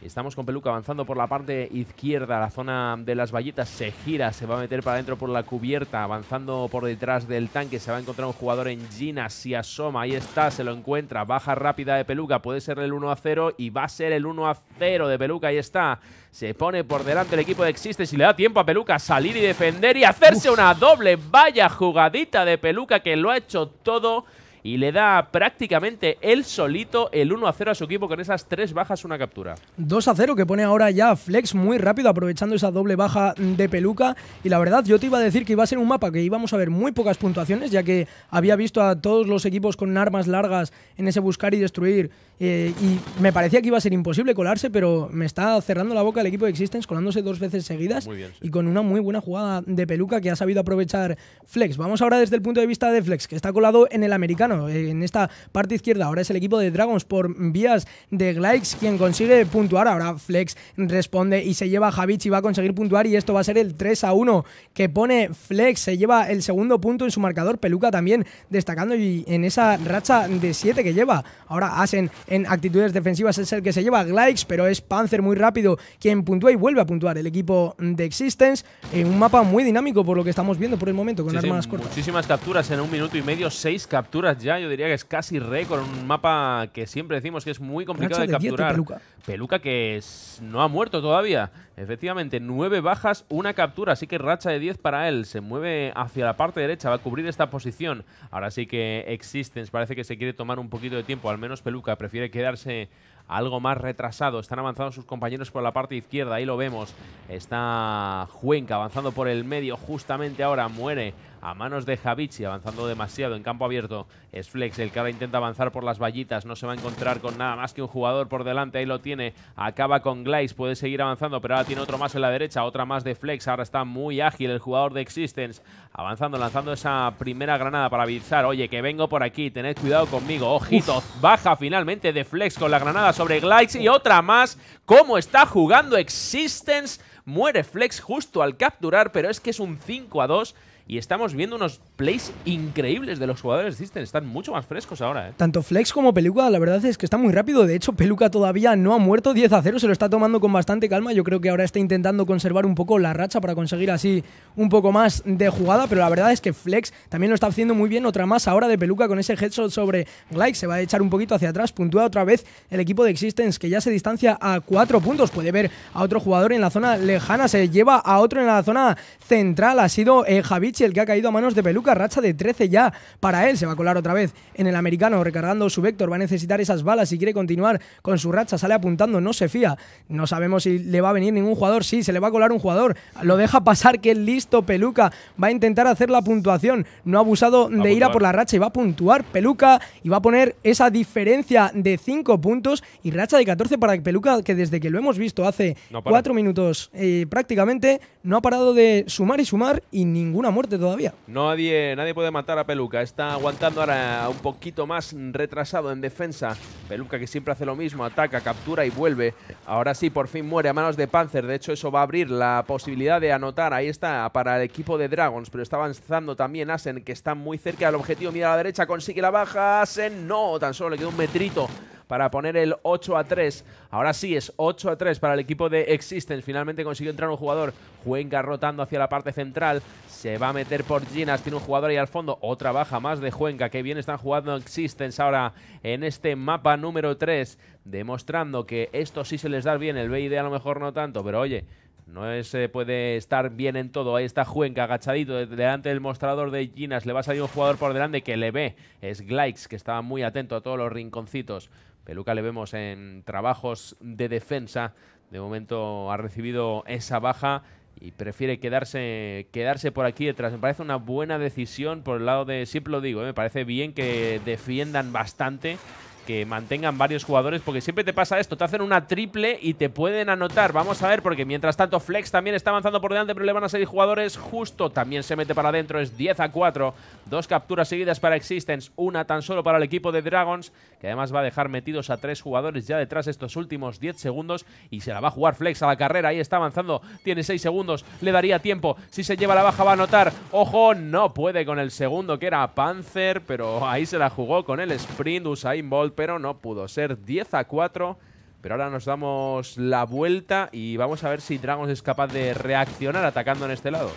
Estamos con Peluca avanzando por la parte izquierda, la zona de las valletas. Se gira, se va a meter para adentro por la cubierta, avanzando por detrás del tanque. Se va a encontrar un jugador en Gina, si asoma, ahí está, se lo encuentra. Baja rápida de Peluca, puede ser el 1 a 0 y va a ser el 1 a 0 de Peluca, ahí está. Se pone por delante el equipo de Existe si le da tiempo a Peluca a salir y defender y hacerse una doble. Vaya jugadita de Peluca que lo ha hecho todo y le da prácticamente él solito el 1 a 0 a su equipo con esas tres bajas, una captura. 2 a 0 que pone ahora ya Flex muy rápido aprovechando esa doble baja de peluca y la verdad yo te iba a decir que iba a ser un mapa que íbamos a ver muy pocas puntuaciones ya que había visto a todos los equipos con armas largas en ese buscar y destruir eh, y me parecía que iba a ser imposible colarse, pero me está cerrando la boca el equipo de Existence, colándose dos veces seguidas y con una muy buena jugada de peluca que ha sabido aprovechar Flex. Vamos ahora desde el punto de vista de Flex, que está colado en el americano, eh, en esta parte izquierda. Ahora es el equipo de Dragons por vías de Glykes quien consigue puntuar. Ahora Flex responde y se lleva a Javich y va a conseguir puntuar. Y esto va a ser el 3 a 1 que pone Flex. Se lleva el segundo punto en su marcador. Peluca también destacando y en esa racha de 7 que lleva. Ahora Asen en actitudes defensivas es el que se lleva Glykes, pero es Panzer muy rápido quien puntúa y vuelve a puntuar el equipo de Existence. en un mapa muy dinámico por lo que estamos viendo por el momento con las armas cortas. Muchísimas capturas en un minuto y medio, seis capturas ya, yo diría que es casi récord, un mapa que siempre decimos que es muy complicado de capturar. Peluca que no ha muerto todavía. Efectivamente, nueve bajas, una captura, así que racha de 10 para él. Se mueve hacia la parte derecha, va a cubrir esta posición. Ahora sí que Existence parece que se quiere tomar un poquito de tiempo, al menos Peluca prefiere quedarse algo más retrasado. Están avanzando sus compañeros por la parte izquierda, ahí lo vemos. Está Juenca avanzando por el medio justamente ahora, muere a manos de Javici, avanzando demasiado en campo abierto. Es Flex el que ahora intenta avanzar por las vallitas, no se va a encontrar con nada más que un jugador por delante, ahí lo tiene, acaba con Glyce. puede seguir avanzando, pero ahora tiene otro más en la derecha, otra más de Flex, ahora está muy ágil el jugador de Existence, avanzando, lanzando esa primera granada para avisar, oye, que vengo por aquí, tened cuidado conmigo, ojito, baja finalmente de Flex con la granada sobre Glyce. y otra más, ¿cómo está jugando Existence? Muere Flex justo al capturar, pero es que es un 5 a 2 y estamos viendo unos plays increíbles de los jugadores de Existence Están mucho más frescos ahora. ¿eh? Tanto Flex como Peluca, la verdad es que está muy rápido. De hecho, Peluca todavía no ha muerto 10 a 0. Se lo está tomando con bastante calma. Yo creo que ahora está intentando conservar un poco la racha para conseguir así un poco más de jugada. Pero la verdad es que Flex también lo está haciendo muy bien. Otra más ahora de Peluca con ese headshot sobre Glyke. Se va a echar un poquito hacia atrás. Puntúa otra vez el equipo de Existence que ya se distancia a 4 puntos. Puede ver a otro jugador en la zona lejana. Se lleva a otro en la zona central. Ha sido eh, Javich el que ha caído a manos de Peluca racha de 13 ya para él. Se va a colar otra vez en el americano, recargando su Vector. Va a necesitar esas balas si quiere continuar con su racha. Sale apuntando, no se fía. No sabemos si le va a venir ningún jugador. Sí, se le va a colar un jugador. Lo deja pasar, que listo Peluca. Va a intentar hacer la puntuación. No ha abusado de ir a por la racha y va a puntuar Peluca y va a poner esa diferencia de 5 puntos y racha de 14 para Peluca, que desde que lo hemos visto hace 4 minutos eh, prácticamente no ha parado de sumar y sumar y ninguna muerte todavía. Nadie, nadie puede matar a Peluca. Está aguantando ahora un poquito más retrasado en defensa. Peluca que siempre hace lo mismo, ataca, captura y vuelve. Ahora sí, por fin muere a manos de Panzer. De hecho, eso va a abrir la posibilidad de anotar. Ahí está para el equipo de Dragons, pero está avanzando también Asen, que está muy cerca del objetivo. Mira a la derecha, consigue la baja. Asen, no, tan solo le queda un metrito para poner el 8 a 3. Ahora sí, es 8 a 3 para el equipo de Existence. Finalmente consiguió entrar un jugador. ...Juenca rotando hacia la parte central. Se va a meter por Ginas. Tiene un jugador ahí al fondo. Otra baja más de Juenca... Qué bien están jugando Existence ahora en este mapa número 3. Demostrando que esto sí se les da bien. El BID a lo mejor no tanto, pero oye. No se eh, puede estar bien en todo. Ahí está Juenca agachadito delante del mostrador de Ginas. Le va a salir un jugador por delante que le ve. Es Glykes... que estaba muy atento a todos los rinconcitos. Luca le vemos en trabajos de defensa. De momento ha recibido esa baja y prefiere quedarse, quedarse por aquí detrás. Me parece una buena decisión por el lado de, siempre lo digo, ¿eh? me parece bien que defiendan bastante mantengan varios jugadores, porque siempre te pasa esto, te hacen una triple y te pueden anotar. Vamos a ver, porque mientras tanto Flex también está avanzando por delante, pero le van a salir jugadores. Justo también se mete para adentro, es 10 a 4. Dos capturas seguidas para Existence, una tan solo para el equipo de Dragons, que además va a dejar metidos a tres jugadores ya detrás estos últimos 10 segundos y se la va a jugar Flex a la carrera. Ahí está avanzando, tiene 6 segundos, le daría tiempo. Si se lleva la baja va a anotar. Ojo, no puede con el segundo que era Panzer, pero ahí se la jugó con el sprint Usain Bolt pero no pudo ser 10 a 4. Pero ahora nos damos la vuelta y vamos a ver si Dragons es capaz de reaccionar atacando en este lado.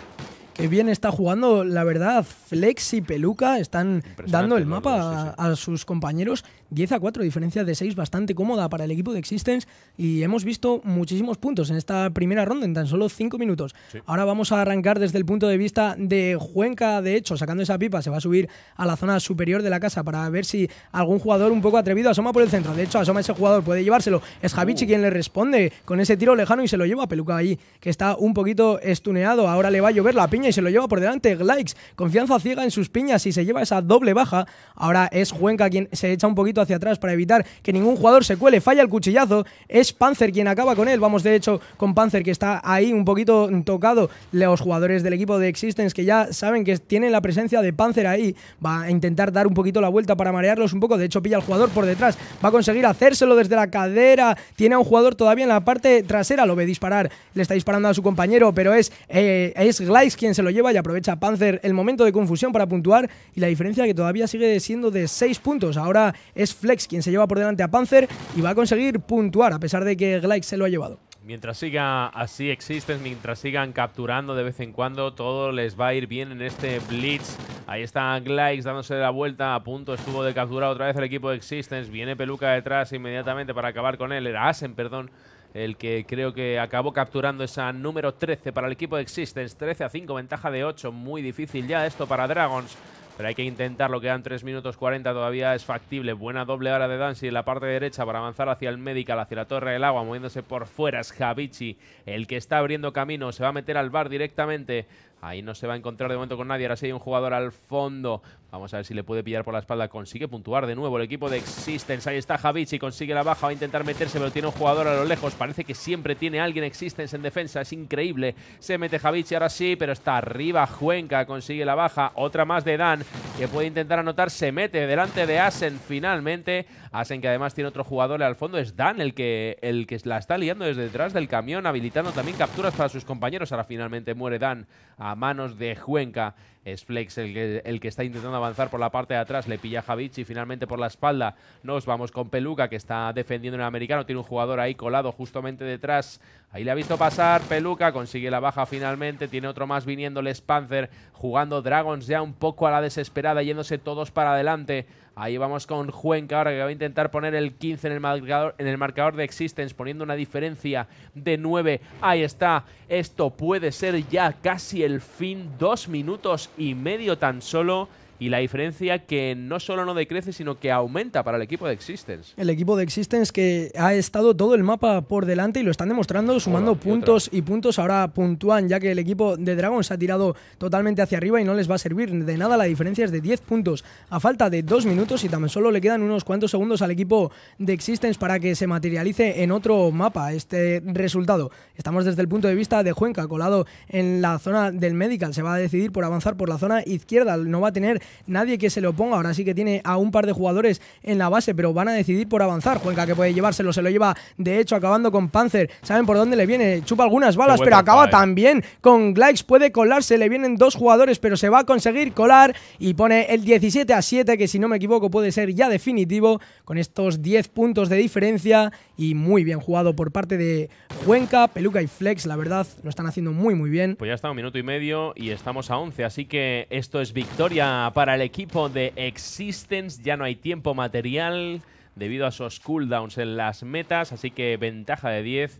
Qué bien está jugando, la verdad. Flex y Peluca están dando el mapa a, sus compañeros. 10 a 4, diferencia de 6, bastante cómoda para el equipo de Existence. Y hemos visto muchísimos puntos en esta primera ronda, en tan solo 5 minutos. Ahora vamos a arrancar desde el punto de vista de Juenca. De hecho, sacando esa pipa, se va a subir a la zona superior de la casa para ver si algún jugador un poco atrevido asoma por el centro. De hecho, asoma ese jugador, puede llevárselo. Es Javichi uh. quien le responde con ese tiro lejano y se lo lleva a Peluca ahí, que está un poquito estuneado. Ahora le va a llover la piña y se lo lleva por delante Glaix. Confianza ciega en sus piñas y se lleva esa doble baja. Ahora es Juenca quien se echa un poquito hacia atrás para evitar que ningún jugador se cuele. Falla el cuchillazo. Es Panzer quien acaba con él. Vamos de hecho con Panzer que está ahí un poquito tocado. Los jugadores del equipo de Existence que ya saben que tienen la presencia de Panzer ahí. Va a intentar dar un poquito la vuelta para marearlos un poco. De hecho pilla al jugador por detrás. Va a conseguir hacérselo desde la cadera. Tiene a un jugador todavía en la parte trasera. Lo ve disparar. Le está disparando a su compañero. Pero es, eh, es quien se lo lleva y aprovecha Panzer el momento de confusión para puntuar y la diferencia que todavía sigue siendo de seis puntos. Ahora es Flex quien se lleva por delante a Panzer y va a conseguir puntuar a pesar de que Glyke se lo ha llevado. Mientras siga así existen, mientras sigan capturando de vez en cuando, todo les va a ir bien en este Blitz. Ahí está Glykes dándose la vuelta, a punto estuvo de capturar otra vez el equipo de Existence. Viene Peluca detrás inmediatamente para acabar con él, era Asen, perdón, el que creo que acabó capturando esa número 13 para el equipo de Existence. 13 a 5, ventaja de 8. Muy difícil ya esto para Dragons. Pero hay que intentar intentarlo, quedan 3 minutos 40, todavía es factible. Buena doble hora de Dancy en la parte derecha para avanzar hacia el Medical, hacia la Torre del Agua, moviéndose por fuera. Es Javichi el que está abriendo camino, se va a meter al bar directamente. Ahí no se va a encontrar de momento con nadie. Ahora sí hay un jugador al fondo Vamos a ver si le puede pillar por la espalda. Consigue puntuar de nuevo el equipo de Existence. Ahí está y consigue la baja, va a intentar meterse, pero tiene un jugador a lo lejos. Parece que siempre tiene alguien Existence en defensa. Es increíble. Se mete Javich. ahora sí, pero está arriba Juenca. Consigue la baja. Otra más de Dan, que puede intentar anotar. Se mete delante de Asen finalmente. Asen que además tiene otro jugador al fondo. Es Dan el que, el que la está liando desde detrás del camión, habilitando también capturas para sus compañeros. Ahora finalmente muere Dan a manos de Juenca. Es Flex el que, el que está intentando avanzar por la parte de atrás, le pilla Javich y finalmente por la espalda nos vamos con Peluca que está defendiendo en el americano, tiene un jugador ahí colado justamente detrás, ahí le ha visto pasar Peluca, consigue la baja finalmente, tiene otro más viniendo el Spancer... jugando Dragons ya un poco a la desesperada, yéndose todos para adelante. Ahí vamos con Juenca ahora que va a intentar poner el 15 en el marcador, en el marcador de Existence, poniendo una diferencia de 9. Ahí está. Esto puede ser ya casi el fin. Dos minutos y medio tan solo y la diferencia que no solo no decrece, sino que aumenta para el equipo de Existence. El equipo de Existence que ha estado todo el mapa por delante y lo están demostrando sumando puntos y, puntos. Ahora puntúan ya que el equipo de Dragons ha tirado totalmente hacia arriba y no les va a servir de nada. La diferencia es de 10 puntos a falta de 2 minutos y también solo le quedan unos cuantos segundos al equipo de Existence para que se materialice en otro mapa este resultado. Estamos desde el punto de vista de Juenca, colado en la zona del Medical. Se va a decidir por avanzar por la zona izquierda. No va a tener nadie que se lo ponga, Ahora sí que tiene a un par de jugadores en la base, pero van a decidir por avanzar. Cuenca que puede llevárselo, se lo lleva de hecho acabando con Panzer. Saben por dónde le viene, chupa algunas balas, pero acaba eh. también con Glykes. Puede colarse, le vienen dos jugadores, pero se va a conseguir colar y pone el 17 a 7, que si no me equivoco puede ser ya definitivo con estos 10 puntos de diferencia y muy bien jugado por parte de Cuenca, Peluca y Flex, la verdad lo están haciendo muy muy bien. Pues ya está un minuto y medio y estamos a 11, así que esto es victoria para el equipo de Existence, ya no hay tiempo material debido a sus cooldowns en las metas, así que ventaja de 10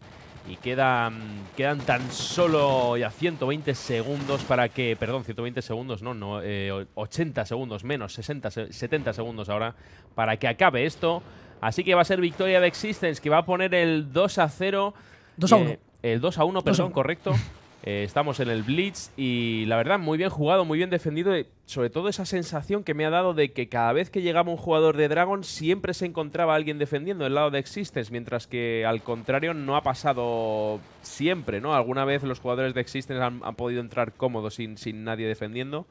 y quedan, mm, quedan tan solo ya 120 segundos para que, perdón, 120 segundos, no, no, 80 eh, segundos menos, 60, 70 segundos ahora para que acabe esto. Así que va a ser victoria de Existence, que va a poner el 2 a 0. 2 a 1. Eh, el 2 a 1, perdón, correcto. Eh, estamos en el Blitz y la verdad, muy bien jugado, muy bien defendido. sobre todo esa sensación que me ha dado de que cada vez que llegaba un jugador de Dragon siempre se encontraba alguien defendiendo el lado de Existence, mientras que al contrario no ha pasado siempre, ¿no? Alguna vez los jugadores de Existence han, podido entrar cómodos sin, sin nadie defendiendo.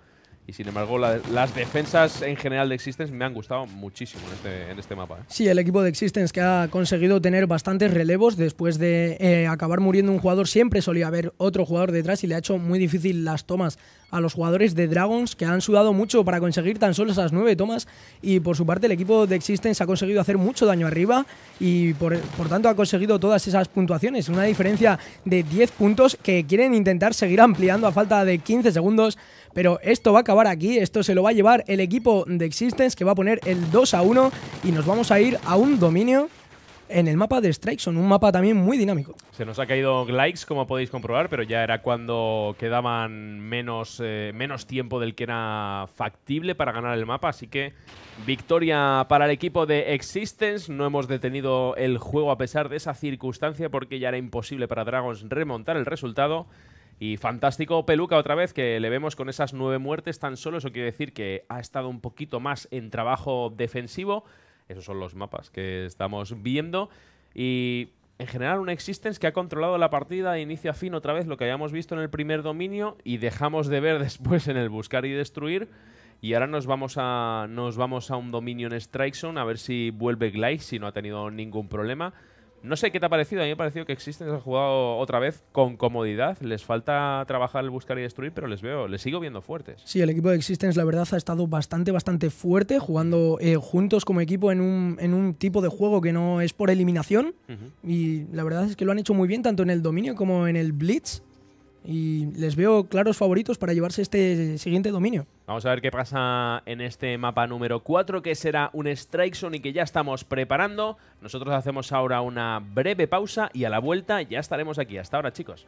Y sin embargo, las defensas en general de Existence me han gustado muchísimo en este, este mapa. ¿eh? Sí, el equipo de Existence que ha conseguido tener bastantes relevos después de eh, acabar muriendo un jugador, siempre solía haber otro jugador detrás y le ha hecho muy difícil las tomas a los jugadores de Dragons que han sudado mucho para conseguir tan solo esas nueve tomas. Y por su parte, el equipo de Existence ha conseguido hacer mucho daño arriba y por, por tanto ha conseguido todas esas puntuaciones. Una diferencia de 10 puntos que quieren intentar seguir ampliando a falta de 15 segundos pero esto va a acabar aquí, esto se lo va a llevar el equipo de Existence que va a poner el 2 a 1 y nos vamos a ir a un dominio en el mapa de Strikeson, un mapa también muy dinámico. Se nos ha caído likes, como podéis comprobar, pero ya era cuando quedaban menos, eh, menos tiempo del que era factible para ganar el mapa, así que victoria para el equipo de Existence. No hemos detenido el juego a pesar de esa circunstancia porque ya era imposible para Dragons remontar el resultado. Y fantástico Peluca otra vez, que le vemos con esas nueve muertes tan solo. Eso quiere decir que ha estado un poquito más en trabajo defensivo. Esos son los mapas que estamos viendo. Y en general un Existence que ha controlado la partida de inicio a fin otra vez lo que habíamos visto en el primer dominio y dejamos de ver después en el buscar y destruir. Y ahora nos vamos a, nos vamos a un dominio en Strike Zone a ver si vuelve Glyph, si no ha tenido ningún problema. No sé qué te ha parecido, a mí me ha parecido que existen, ha jugado otra vez con comodidad, les falta trabajar, buscar y destruir, pero les veo, les sigo viendo fuertes. Sí, el equipo de Existence la verdad ha estado bastante, bastante fuerte, jugando eh, juntos como equipo en un, tipo de juego que no es por eliminación, y la verdad es que lo han hecho muy bien tanto en el dominio como en el blitz y les veo claros favoritos para llevarse este siguiente dominio. Vamos a ver qué pasa en este mapa número 4, que será un Strike Zone y que ya estamos preparando. Nosotros hacemos ahora una breve pausa y a la vuelta ya estaremos aquí. Hasta ahora, chicos.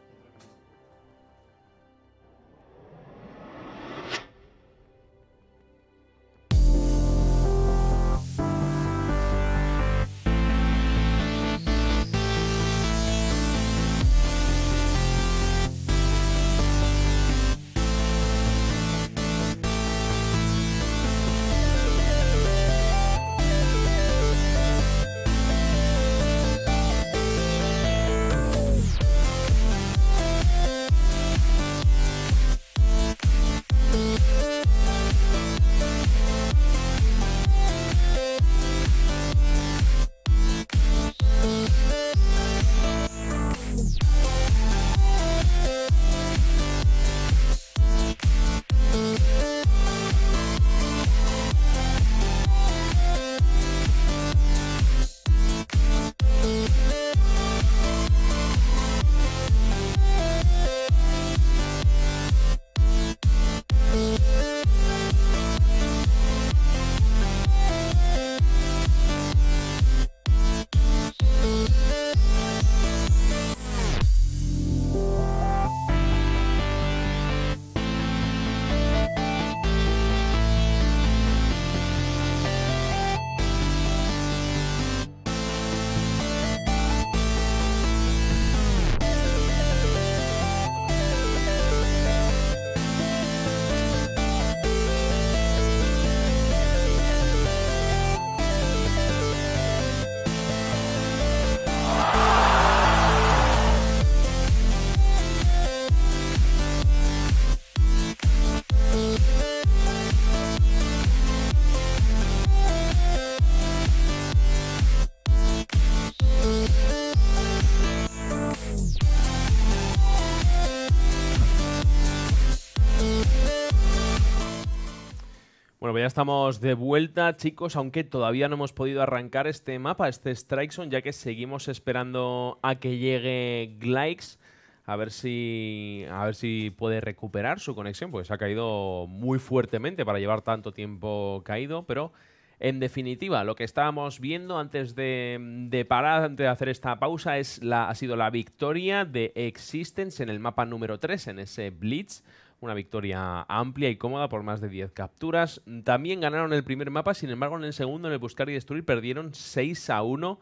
ya estamos de vuelta, chicos, aunque todavía no hemos podido arrancar este mapa, este Zone, ya que seguimos esperando a que llegue Glykes, A ver si. A ver si puede recuperar su conexión. Pues ha caído muy fuertemente para llevar tanto tiempo caído. Pero en definitiva, lo que estábamos viendo antes de, parar, antes de hacer esta pausa, es ha sido la victoria de Existence en el mapa número 3, en ese Blitz. Una victoria amplia y cómoda por más de 10 capturas. También ganaron el primer mapa, sin embargo, en el segundo, en el buscar y destruir, perdieron 6 a 1.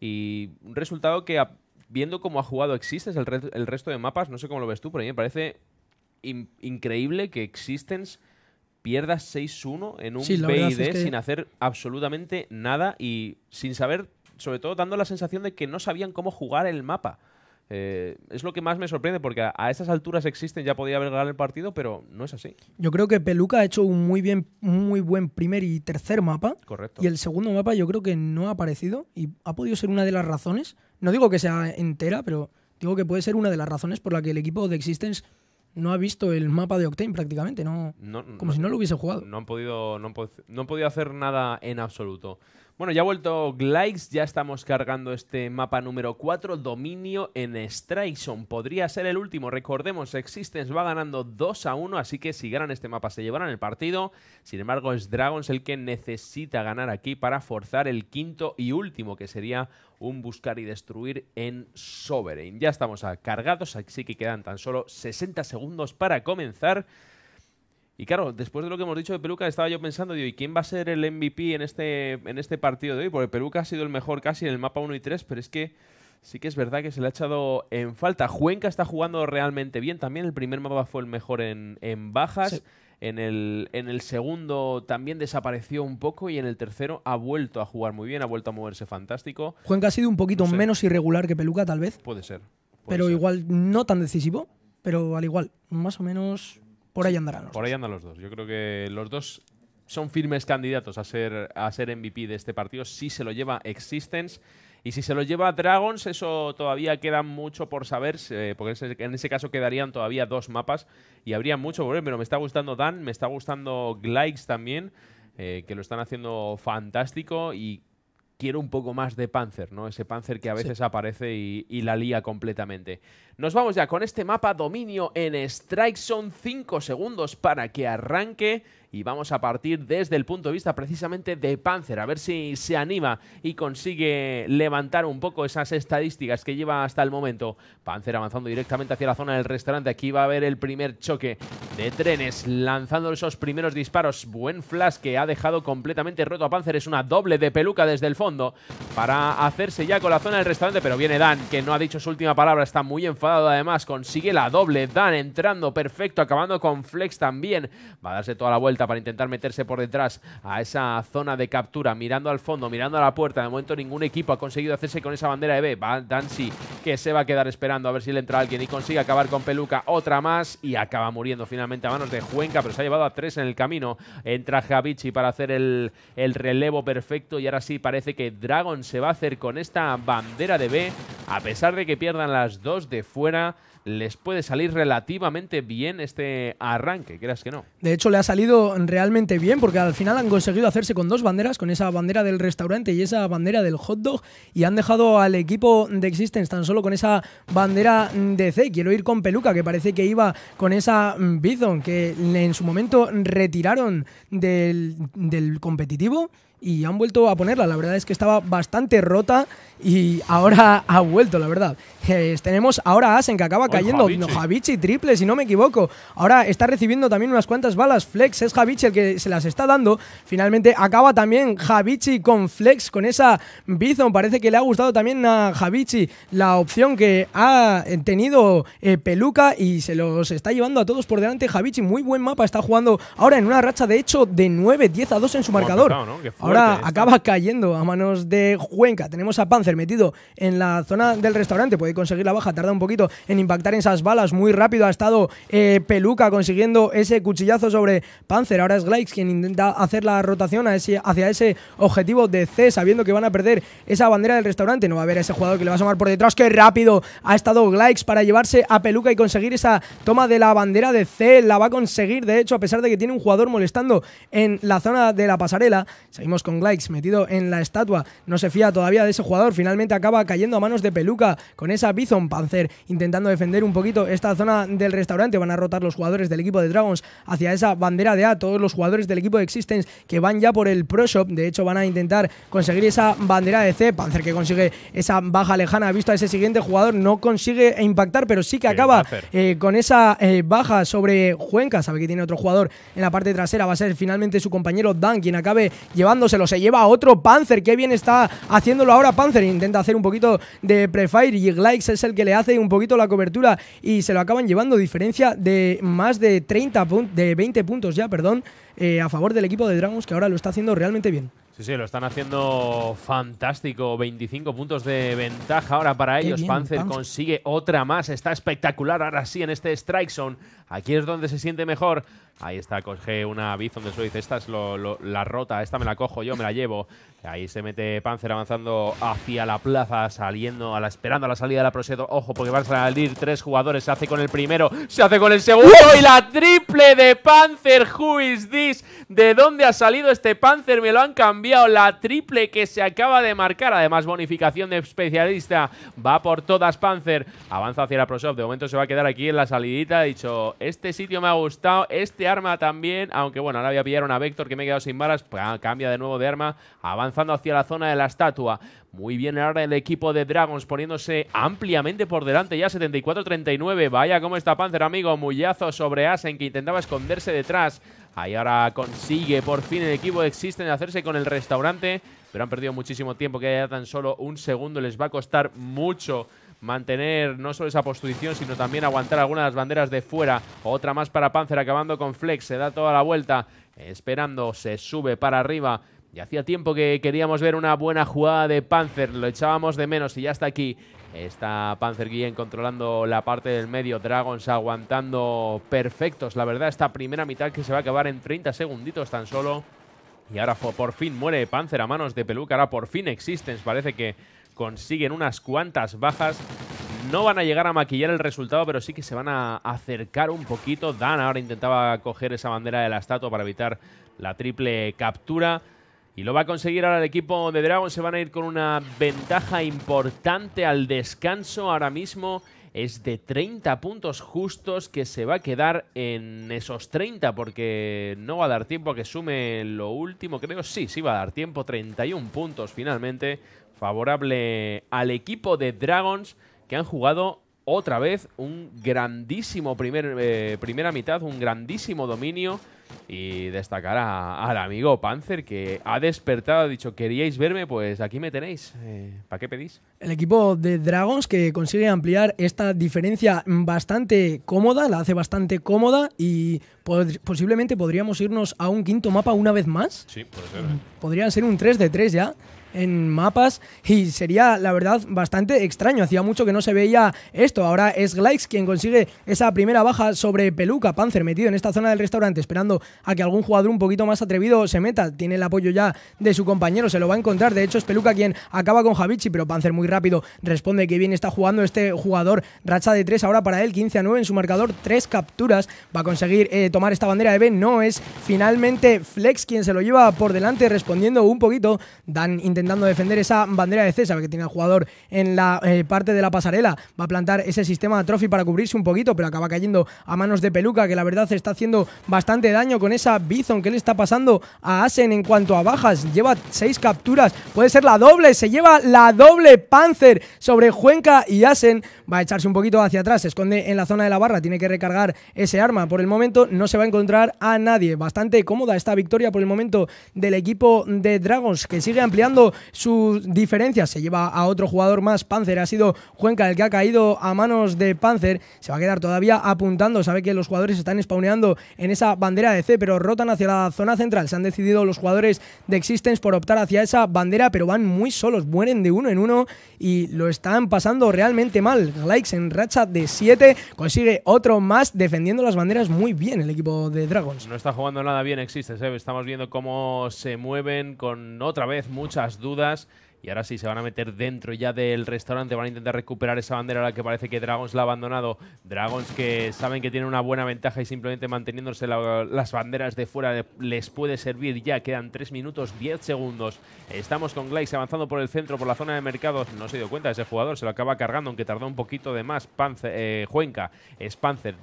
Y un resultado que, viendo cómo ha jugado Existence el, resto de mapas, no sé cómo lo ves tú, pero a mí me parece increíble que Existence pierda 6-1 en un sí, sin hacer absolutamente nada y sin saber, sobre todo dando la sensación de que no sabían cómo jugar el mapa. Eh, es lo que más me sorprende, porque a, esas alturas existen, ya podía haber ganado el partido, pero no es así. Yo creo que Peluca ha hecho un muy, bien, muy buen primer y tercer mapa. Correcto. Y el segundo mapa yo creo que no ha aparecido y ha podido ser una de las razones. No digo que sea entera, pero digo que puede ser una de las razones por la que el equipo de Existence no ha visto el mapa de Octane prácticamente, no, como si no lo hubiese jugado. No han podido, no han podido hacer nada en absoluto. Bueno, ya ha vuelto Glykes, ya estamos cargando este mapa número 4, dominio en strikeson Podría ser el último, recordemos, Existence va ganando 2 a 1, así que si ganan este mapa se llevarán el partido. Sin embargo, es Dragons el que necesita ganar aquí para forzar el quinto y último, que sería un buscar y destruir en Sovereign. Ya estamos cargados, así que quedan tan solo 60 segundos para comenzar. Y claro, después de lo que hemos dicho de Peluca, estaba yo pensando, ¿y quién va a ser el MVP en este, en este partido de hoy? Porque Peluca ha sido el mejor casi en el mapa 1 y 3, pero es que sí que es verdad que se le ha echado en falta. Juenca está jugando realmente bien también. El primer mapa fue el mejor en, bajas. En, el, en el segundo también desapareció un poco y en el tercero ha vuelto a jugar muy bien, ha vuelto a moverse fantástico. Juenca ha sido un poquito menos irregular que Peluca, tal vez. Puede ser. pero igual no tan decisivo, pero al igual, más o menos por ahí andarán los Por ahí andan los dos. Yo creo que los dos son firmes candidatos a ser, a ser MVP de este partido si se lo lleva Existence. Y si se lo lleva Dragons, eso todavía queda mucho por saber, eh, porque en ese caso quedarían todavía dos mapas y habría mucho por pero me está gustando Dan, me está gustando Glykes también, eh, que lo están haciendo fantástico y quiero un poco más de Panzer, ¿no? Ese Panzer que a veces aparece y, la lía completamente. Nos vamos ya con este mapa dominio en Strike Zone. 5 segundos para que arranque. Y vamos a partir desde el punto de vista precisamente de Panzer. A ver si se anima y consigue levantar un poco esas estadísticas que lleva hasta el momento. Panzer avanzando directamente hacia la zona del restaurante. Aquí va a haber el primer choque de trenes. Lanzando esos primeros disparos. Buen flash que ha dejado completamente roto a Panzer. Es una doble de peluca desde el fondo. Para hacerse ya con la zona del restaurante. Pero viene Dan, que no ha dicho su última palabra. Está muy enfadado además, consigue la doble, Dan entrando perfecto, acabando con Flex también, va a darse toda la vuelta para intentar meterse por detrás a esa zona de captura, mirando al fondo, mirando a la puerta, de momento ningún equipo ha conseguido hacerse con esa bandera de B, Dan sí, que se va a quedar esperando a ver si le entra alguien y consigue acabar con Peluca, otra más y acaba muriendo finalmente a manos de Juenca, pero se ha llevado a tres en el camino, entra Javichi para hacer el, el relevo perfecto y ahora sí parece que Dragon se va a hacer con esta bandera de B, a pesar de que pierdan las dos de fuego fuera, les puede salir relativamente bien este arranque, creas que no. De hecho, le ha salido realmente bien porque al final han conseguido hacerse con dos banderas, con esa bandera del restaurante y esa bandera del hot dog, y han dejado al equipo de Existence tan solo con esa bandera de C. Quiero ir con Peluca, que parece que iba con esa Bison que en su momento retiraron del competitivo y han vuelto a ponerla. La verdad es que estaba bastante rota y ahora ha vuelto, la verdad. Eh, tenemos ahora a Asen que acaba cayendo. Javichi triple, si no me equivoco. Ahora está recibiendo también unas cuantas balas. Flex es Javichi el que se las está dando. Finalmente acaba también Javichi con Flex, con esa Bison. Parece que le ha gustado también a Javichi la opción que ha tenido eh, Peluca y se los está llevando a todos por delante. Javichi muy buen mapa, está jugando ahora en una racha de hecho de 9-10 a 2 en su marcador. Ahora acaba cayendo a manos de Cuenca. Tenemos a Panzer metido en la zona del restaurante. Puede conseguir la baja, tarda un poquito en impactar en esas balas. Muy rápido ha estado eh, Peluca consiguiendo ese cuchillazo sobre Panzer. Ahora es Glykes quien intenta hacer la rotación hacia ese objetivo de C, sabiendo que van a perder esa bandera del restaurante. No va a haber ese jugador que le va a sumar por detrás. ¡Qué rápido ha estado Glykes para llevarse a Peluca y conseguir esa toma de la bandera de C! La va a conseguir, de hecho, a pesar de que tiene un jugador molestando en la zona de la pasarela. Seguimos con Glikes metido en la estatua. No se fía todavía de ese jugador. Finalmente acaba cayendo a manos de Peluca con esa Bison Panzer intentando defender un poquito esta zona del restaurante. Van a rotar los jugadores del equipo de Dragons hacia esa bandera de A. Todos los jugadores del equipo de Existence que van ya por el Pro Shop. De hecho, van a intentar conseguir esa bandera de C. Panzer que consigue esa baja lejana. Ha visto a ese siguiente jugador. No consigue impactar, pero sí que acaba eh, con esa eh, baja sobre Juenca. Sabe que tiene otro jugador en la parte trasera. Va a ser finalmente su compañero Dan quien acabe llevándose se lo se lleva a otro Panzer. Qué bien está haciéndolo ahora Panzer. Intenta hacer un poquito de prefire y Glykes es el que le hace un poquito la cobertura y se lo acaban llevando. Diferencia de más de 30 de 20 puntos ya, perdón, eh, a favor del equipo de Dragons que ahora lo está haciendo realmente bien. Sí, sí, lo están haciendo fantástico. 25 puntos de ventaja ahora para ellos. Panzer, Panzer consigue otra más. Está espectacular ahora sí en este Strike Zone. Aquí es donde se siente mejor. Ahí está, coge una Bison de Suiz. Esta es la rota, esta me la cojo yo, me la llevo. Ahí se mete Panzer avanzando hacia la plaza, saliendo, a la, esperando a la salida de la Proseto. Ojo, porque van a salir tres jugadores. Se hace con el primero, se hace con el segundo y la triple de Panzer. Who is this? ¿De dónde ha salido este Panzer? Me lo han cambiado. La triple que se acaba de marcar. Además, bonificación de especialista. Va por todas Panzer. Avanza hacia la Prosoft. De momento se va a quedar aquí en la salidita. He dicho, este sitio me ha gustado. Este arma también. Aunque bueno, ahora voy a pillar una Vector que me he quedado sin balas. Pues, ah, cambia de nuevo de arma. Avanzando hacia la zona de la estatua. Muy bien ahora el equipo de Dragons poniéndose ampliamente por delante ya 74-39. Vaya cómo está Panzer, amigo. Mullazo sobre Asen que intentaba esconderse detrás. Ahí ahora consigue por fin el equipo Existen en hacerse con el restaurante. Pero han perdido muchísimo tiempo, que haya tan solo un segundo. Les va a costar mucho mantener no solo esa posición, sino también aguantar algunas banderas de fuera. Otra más para Panzer, acabando con Flex, se da toda la vuelta, esperando, se sube para arriba. Y hacía tiempo que queríamos ver una buena jugada de Panzer, lo echábamos de menos y ya está aquí. Está Panzer Guillén controlando la parte del medio, Dragons aguantando perfectos, la verdad, esta primera mitad que se va a acabar en 30 segunditos tan solo. Y ahora por fin muere Panzer a manos de Peluca, ahora por fin Existence, parece que consiguen unas cuantas bajas. No van a llegar a maquillar el resultado, pero sí que se van a acercar un poquito. Dan ahora intentaba coger esa bandera de la estatua para evitar la triple captura. Y lo va a conseguir ahora el equipo de Dragon. Se van a ir con una ventaja importante al descanso. Ahora mismo es de 30 puntos justos que se va a quedar en esos 30 porque no va a dar tiempo a que sume lo último. Creo sí, sí va a dar tiempo. 31 puntos finalmente favorable al equipo de Dragons que han jugado otra vez un grandísimo primer, eh, primera mitad, un grandísimo dominio y destacar al amigo Panzer que ha despertado, ha dicho, queríais verme, pues aquí me tenéis. Eh, ¿Para qué pedís? El equipo de Dragons que consigue ampliar esta diferencia bastante cómoda, la hace bastante cómoda y posiblemente podríamos irnos a un quinto mapa una vez más. Sí, puede ser. ¿eh? ser un 3 de 3 ya en mapas y sería la verdad bastante extraño, hacía mucho que no se veía esto, ahora es Glaix quien consigue esa primera baja sobre Peluca, Panzer metido en esta zona del restaurante esperando a que algún jugador un poquito más atrevido se meta. Tiene el apoyo ya de su compañero, se lo va a encontrar. De hecho, es Peluca quien acaba con Javichi, pero Panzer muy rápido responde que bien está jugando este jugador. Racha de 3 ahora para él, 15 a 9 en su marcador, 3 capturas. Va a conseguir eh, tomar esta bandera de B. No es finalmente Flex quien se lo lleva por delante, respondiendo un poquito. Dan intentando defender esa bandera de C, sabe que tiene el jugador en la eh, parte de la pasarela. Va a plantar ese sistema de trophy para cubrirse un poquito, pero acaba cayendo a manos de Peluca, que la verdad está haciendo bastante daño con esa Bison que le está pasando a Asen en cuanto a bajas. Lleva seis capturas, puede ser la doble, se lleva la doble Panzer sobre Juenca. y Asen. Va a echarse un poquito hacia atrás, se esconde en la zona de la barra, tiene que recargar ese arma. Por el momento no se va a encontrar a nadie. Bastante cómoda esta victoria por el momento del equipo de Dragons que sigue ampliando sus diferencias. Se lleva a otro jugador más, Panzer. Ha sido Juenca el que ha caído a manos de Panzer. Se va a quedar todavía apuntando, sabe que los jugadores están spawneando en esa bandera de pero rotan hacia la zona central. Se han decidido los jugadores de Existence por optar hacia esa bandera, pero van muy solos, mueren de uno en uno y lo están pasando realmente mal. Likes en racha de 7, consigue otro más defendiendo las banderas muy bien el equipo de Dragons. No está jugando nada bien Existence, ¿eh? estamos viendo cómo se mueven con otra vez muchas dudas. Y ahora sí, se van a meter dentro ya del restaurante, van a intentar recuperar esa bandera la que parece que Dragons la ha abandonado. Dragons que saben que tienen una buena ventaja y simplemente manteniéndose las banderas de fuera les puede servir ya. Quedan 3 minutos 10 segundos. Estamos con Glace avanzando por el centro, por la zona de mercados. No se dio cuenta ese jugador, se lo acaba cargando, aunque tardó un poquito de más. Panzer, Juenca, eh,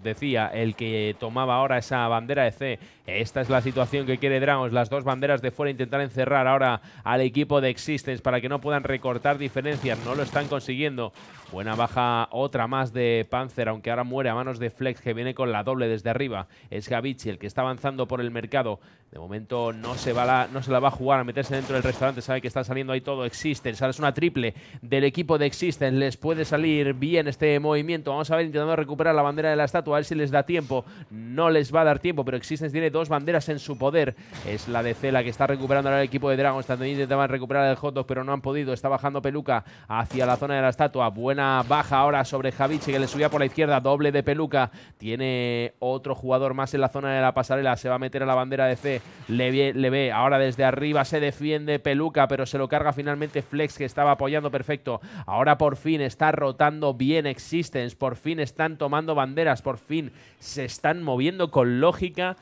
decía, el que tomaba ahora esa bandera de C. Esta es la situación que quiere Dragons, las dos banderas de fuera, intentar encerrar ahora al equipo de Existence para que que no puedan recortar diferencias. No lo están consiguiendo. Buena baja, otra más de Panzer, aunque ahora muere a manos de Flex, que viene con la doble desde arriba. Es Gavichi el que está avanzando por el mercado. De momento no se, va la, no se la va a jugar a meterse dentro del restaurante, sabe que está saliendo ahí todo. Existen, es una triple del equipo de Existen, les puede salir bien este movimiento. Vamos a ver, intentando recuperar la bandera de la estatua, a ver si les da tiempo. No les va a dar tiempo, pero Existen tiene dos banderas en su poder. Es la de Cela que está recuperando ahora el equipo de Dragons. También intentaban recuperar el hot dog, pero no han podido. Está bajando Peluca hacia la zona de la estatua. Buena baja ahora sobre Javiche que le subía por la izquierda. Doble de Peluca. Tiene otro jugador más en la zona de la pasarela. Se va a meter a la bandera de C le, ve, ahora desde arriba se defiende Peluca, pero se lo carga finalmente Flex que estaba apoyando perfecto. Ahora por fin está rotando bien Existence, por fin están tomando banderas, por fin se están moviendo con lógica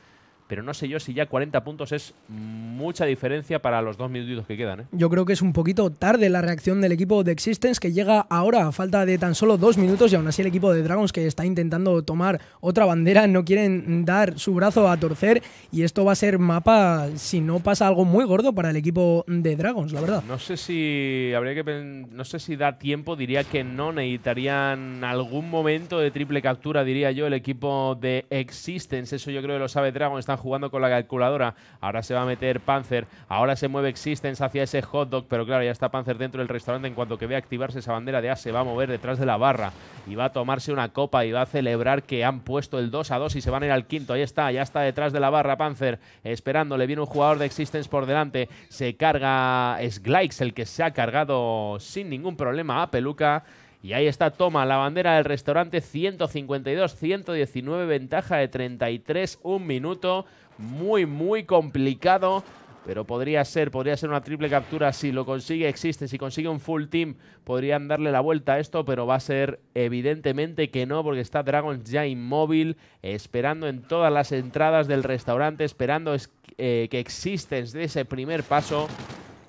pero no sé yo si ya 40 puntos es mucha diferencia para los dos minutitos que quedan. ¿eh? Yo creo que es un poquito tarde la reacción del equipo de Existence que llega ahora a falta de tan solo dos minutos y aún así el equipo de Dragons que está intentando tomar otra bandera no quieren dar su brazo a torcer y esto va a ser mapa si no pasa algo muy gordo para el equipo de Dragons, la verdad. No sé si habría que no sé si da tiempo, diría que no necesitarían algún momento de triple captura, diría yo, el equipo de Existence, eso yo creo que lo sabe Dragons, jugando con la calculadora. Ahora se va a meter Panzer. Ahora se mueve Existence hacia ese hot dog. Pero claro, ya está Panzer dentro del restaurante. En cuanto que vea activarse esa bandera de A, se va a mover detrás de la barra. Y va a tomarse una copa y va a celebrar que han puesto el 2 a 2 y se van a ir al quinto. Ahí está, ya está detrás de la barra Panzer. le Viene un jugador de Existence por delante. Se carga. Es el que se ha cargado sin ningún problema a Peluca. Y ahí está, toma la bandera del restaurante, 152-119, ventaja de 33, un minuto, muy, muy complicado. Pero podría ser, podría ser una triple captura si lo consigue, existe. Si consigue un full team, podrían darle la vuelta a esto, pero va a ser evidentemente que no, porque está Dragon ya inmóvil, esperando en todas las entradas del restaurante, esperando eh, que existen de ese primer paso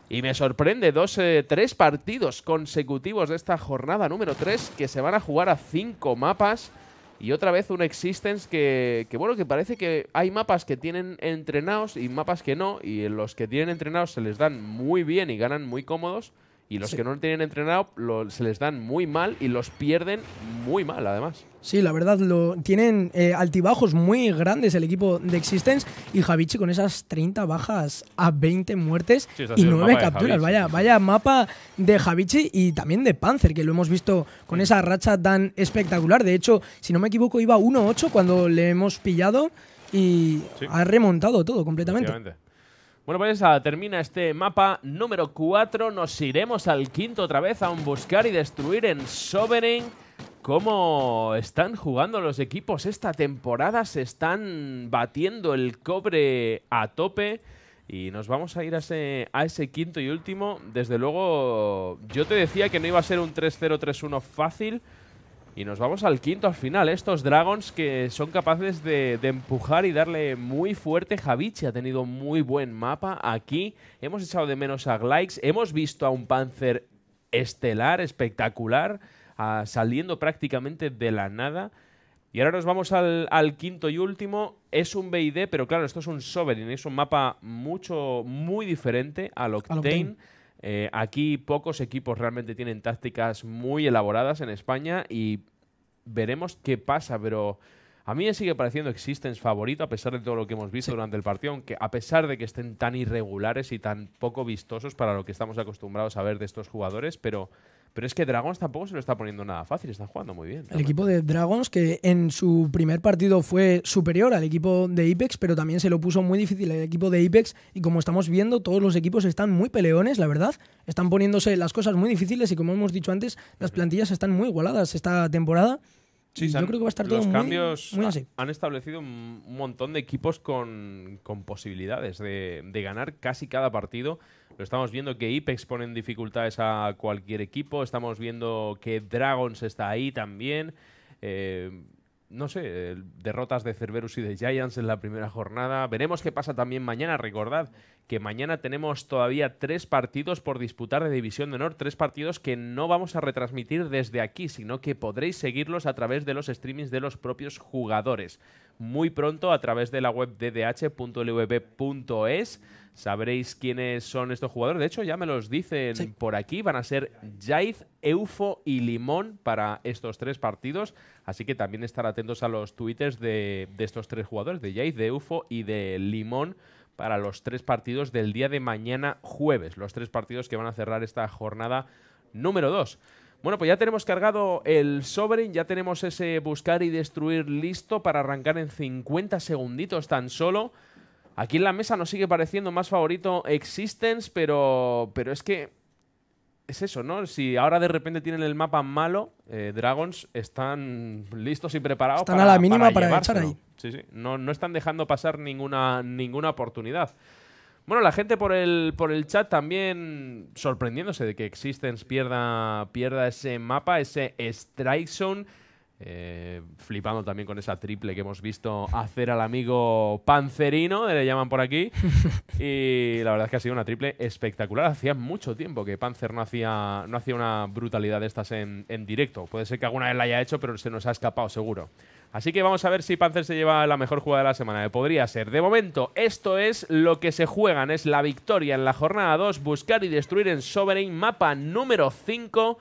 y me sorprende, dos, eh, tres partidos consecutivos de esta jornada número 3 que se van a jugar a cinco mapas. Y otra vez un Existence que, bueno, que parece que hay mapas que tienen entrenados y mapas que no. Y los que tienen entrenados se les dan muy bien y ganan muy cómodos. Y los que no tienen entrenado se les dan muy mal y los pierden muy mal, además. Sí, la verdad, lo, tienen eh, altibajos muy grandes el equipo de Existence y Javichi con esas 30 bajas a 20 muertes y 9 capturas. Vaya, vaya mapa de Javichi y también de Panzer, que lo hemos visto con esa racha tan espectacular. De hecho, si no me equivoco, iba 1-8 cuando le hemos pillado y ha remontado todo completamente. Bueno, pues esa termina este mapa número 4. Nos iremos al quinto otra vez a un buscar y destruir en Sovereign cómo están jugando los equipos esta temporada. Se están batiendo el cobre a tope. Y nos vamos a ir a ese, quinto y último. Desde luego, yo te decía que no iba a ser un 3-0-3-1 fácil. Y nos vamos al quinto al final. Estos Dragons que son capaces de, empujar y darle muy fuerte. Javichi ha tenido muy buen mapa aquí. Hemos echado de menos a Glykes, Hemos visto a un Panzer estelar, espectacular saliendo prácticamente de la nada. Y ahora nos vamos al, quinto y último. Es un BID, pero claro, esto es un Sovereign. Es un mapa mucho, muy diferente al Octane. Eh, aquí pocos equipos realmente tienen tácticas muy elaboradas en España y veremos qué pasa, pero a mí me sigue pareciendo Existence favorito a pesar de todo lo que hemos visto durante el partido, a pesar de que estén tan irregulares y tan poco vistosos para lo que estamos acostumbrados a ver de estos jugadores, pero pero es que Dragons tampoco se lo está poniendo nada fácil, está jugando muy bien. El equipo de Dragons, que en su primer partido fue superior al equipo de IPEX, pero también se lo puso muy difícil al equipo de IPEX. Y como estamos viendo, todos los equipos están muy peleones, la verdad. Están poniéndose las cosas muy difíciles y como hemos dicho antes, las plantillas están muy igualadas esta temporada yo creo que va a estar los todo cambios muy Han establecido un montón de equipos con, posibilidades de, ganar casi cada partido. Lo estamos viendo que Ipex pone dificultades a cualquier equipo. Estamos viendo que Dragons está ahí también. Eh, no sé, derrotas de Cerberus y de Giants en la primera jornada. Veremos qué pasa también mañana. Recordad que mañana tenemos todavía tres partidos por disputar de División de Honor, tres partidos que no vamos a retransmitir desde aquí, sino que podréis seguirlos a través de los streamings de los propios jugadores. Muy pronto a través de la web ddh.lvb.es Sabréis quiénes son estos jugadores. De hecho, ya me los dicen por aquí. Van a ser Jaiz, Eufo y Limón para estos tres partidos. Así que también estar atentos a los twitters de, estos tres jugadores, de Jaiz, de Eufo y de Limón para los tres partidos del día de mañana jueves, los tres partidos que van a cerrar esta jornada número dos. Bueno, pues ya tenemos cargado el Sovereign, ya tenemos ese buscar y destruir listo para arrancar en 50 segunditos tan solo. Aquí en la mesa nos sigue pareciendo más favorito Existence, pero, pero es que es eso, ¿no? Si ahora de repente tienen el mapa malo, eh, Dragons están listos y preparados están para, a la mínima para, ahí. Sí, sí. No, están dejando pasar ninguna, ninguna oportunidad. Bueno, la gente por el, por el chat también sorprendiéndose de que Existence pierda, pierda ese mapa, ese Strike Zone eh, flipando también con esa triple que hemos visto hacer al amigo Panzerino le llaman por aquí. y la verdad es que ha sido una triple espectacular. Hacía mucho tiempo que Panzer no hacía, no hacía una brutalidad de estas en, en directo. Puede ser que alguna vez la haya hecho, pero se nos ha escapado seguro. Así que vamos a ver si Panzer se lleva la mejor jugada de la semana. Podría ser. De momento, esto es lo que se juegan. Es la victoria en la jornada 2. Buscar y destruir en Sovereign. Mapa número 5.